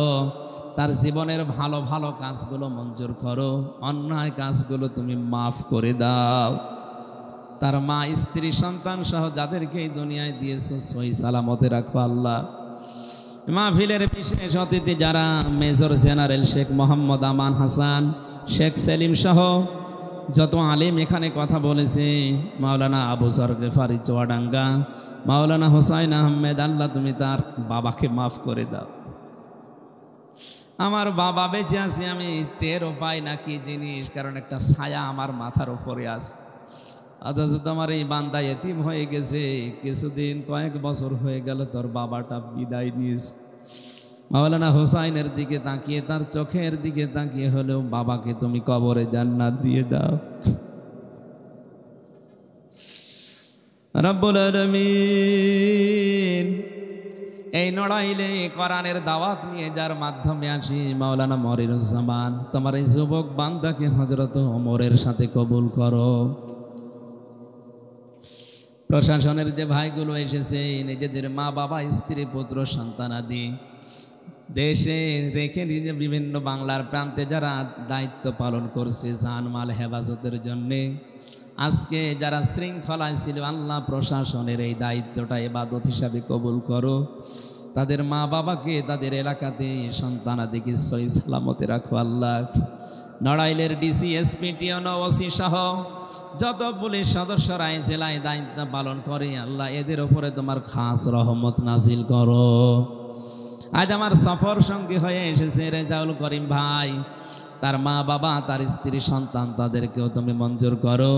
তার জীবনের ভালো ভালো কাজগুলো মঞ্জুর করো অন্যায় কাজগুলো তুমি মাফ করে দাও তার মা স্ত্রী সন্তান সহ যাদেরকে এই দুনিয়ায় দিয়েছ সই সালামতে রাখো আল্লাহ মাহফিলের বিশেষ অতিথি যারা মেজর জেনারেল শেখ মোহাম্মদ আমান হাসান শেখ সেলিম সহ যত আলেম এখানে কথা বলেছে মাওলানা আবু সর ফারি চোয়াডাঙ্গা মাওলানা হোসাইন আহমেদ আল্লাহ তুমি তার বাবাকে মাফ করে দাও আমার বাবা বেঁচে আছে আমি টেরও পাই না কি জিনিস কারণ একটা ছায়া আমার মাথার ওপরে আছে অথচ তোমার এই বান্দা এতিম হয়ে গেছে কিছুদিন কয়েক বছর হয়ে গেল তোর বাবাটা বিদায় নিয়েছে মাওলানা হোসাইনের দিকে তাকিয়ে তার চোখের দিকে তাকিয়ে হলেও বাবাকে তুমি কবরে জান্নাত দিয়ে দাও রব্বুল আলমিন এই নড়াইলে কোরআনের দাওয়াত নিয়ে যার মাধ্যমে আসি মাওলানা মরিরুজ্জামান তোমার এই যুবক বান্দাকে হজরত ওমরের সাথে কবুল করো প্রশাসনের যে ভাইগুলো এসেছে নিজেদের মা বাবা স্ত্রী পুত্র সন্তান আদি দেশে রেখে নিজে বিভিন্ন বাংলার প্রান্তে যারা দায়িত্ব পালন করছে জানমাল হেফাজতের জন্যে আজকে যারা শৃঙ্খলায় ছিল আল্লাহ প্রশাসনের এই দায়িত্বটা এবাদত হিসাবে কবুল করো তাদের মা বাবাকে তাদের এলাকাতে সন্তানাদিকে সই সালামতে রাখো আল্লাহ নড়াইলের ডিসি এসপি টিয়ন সহ যত পুলিশ সদস্যরা এই জেলায় দায়িত্ব পালন করে আল্লাহ এদের ওপরে তোমার খাস রহমত নাজিল করো আজ আমার সফর সঙ্গী হয়ে এসেছে রেজাউল করিম ভাই তার মা বাবা তার স্ত্রী সন্তান তাদেরকেও তুমি মঞ্জুর করো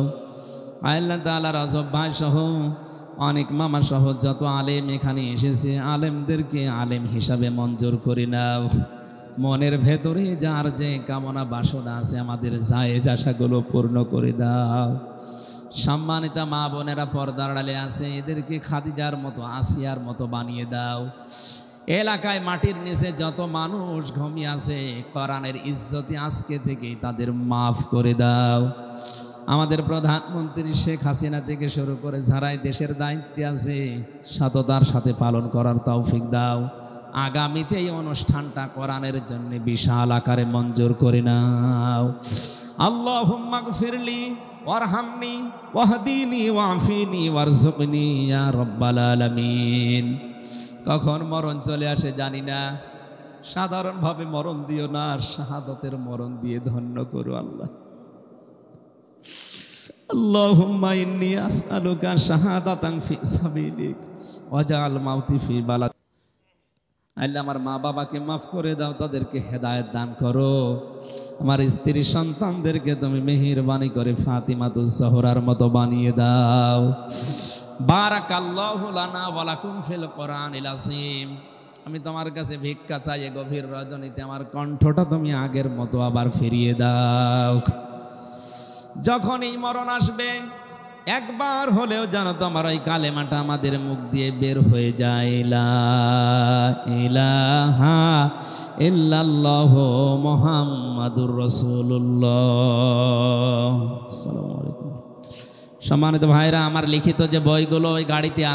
আল্লাহ তালা রাজব ভাই সহ অনেক মামা সহ যত আলেম এখানে এসেছে আলেমদেরকে আলেম হিসাবে মঞ্জুর করি নাও মনের ভেতরে যার যে কামনা বাসনা আছে আমাদের জায়েজ আশাগুলো পূর্ণ করে দাও সম্মানিত মা বোনেরা পর্দার ডালে আছে এদেরকে খাদিজার মতো আসিয়ার মতো বানিয়ে দাও এলাকায় মাটির নিচে যত মানুষ ঘমিয়ে আছে কোরআনের ইজ্জতি আজকে থেকেই তাদের মাফ করে দাও আমাদের প্রধানমন্ত্রী শেখ হাসিনা থেকে শুরু করে যারাই দেশের দায়িত্বে আছে সততার সাথে পালন করার তৌফিক দাও আগামীতে এই অনুষ্ঠানটা কোরআনের জন্য বিশাল আকারে মঞ্জুর করে নাও আল্লাহ ফিরলি ওয়ারহামনি ওয়াহদিনী ওয়াফিনী ওয়ারজুকনি ইয়া রব্বাল আলামিন কখন মরণ চলে আসে জানি না সাধারণভাবে মরণ দিও না আর শাহাদতের মরণ দিয়ে ধন্য করো আল্লাহ আল্লাহুম্মা ইন্নী আসআলুকা শাহাদাতান ফি মাউতি ফি বালা আমার মা বাবাকে মাফ করে দাও তাদেরকে হেদায়েত দান করো আমার স্ত্রী সন্তানদেরকে তুমি মেহেরবানি করে ফাতিমাতুজ সহরার মতো বানিয়ে দাও আমি তোমার কাছে ভিক্ষা চাই গভীর রজনীতে আমার কণ্ঠটা তুমি আগের মতো আবার ফিরিয়ে দাও যখন এই মরণ আসবে একবার হলেও যেন তোমার ওই কালেমাটা আমাদের মুখ দিয়ে বের হয়ে যায় ইলাহা মোহাম্মদুর রসুল্লাহ সম্মানিত ভাইরা আমার লিখিত যে বইগুলো ওই গাড়িতে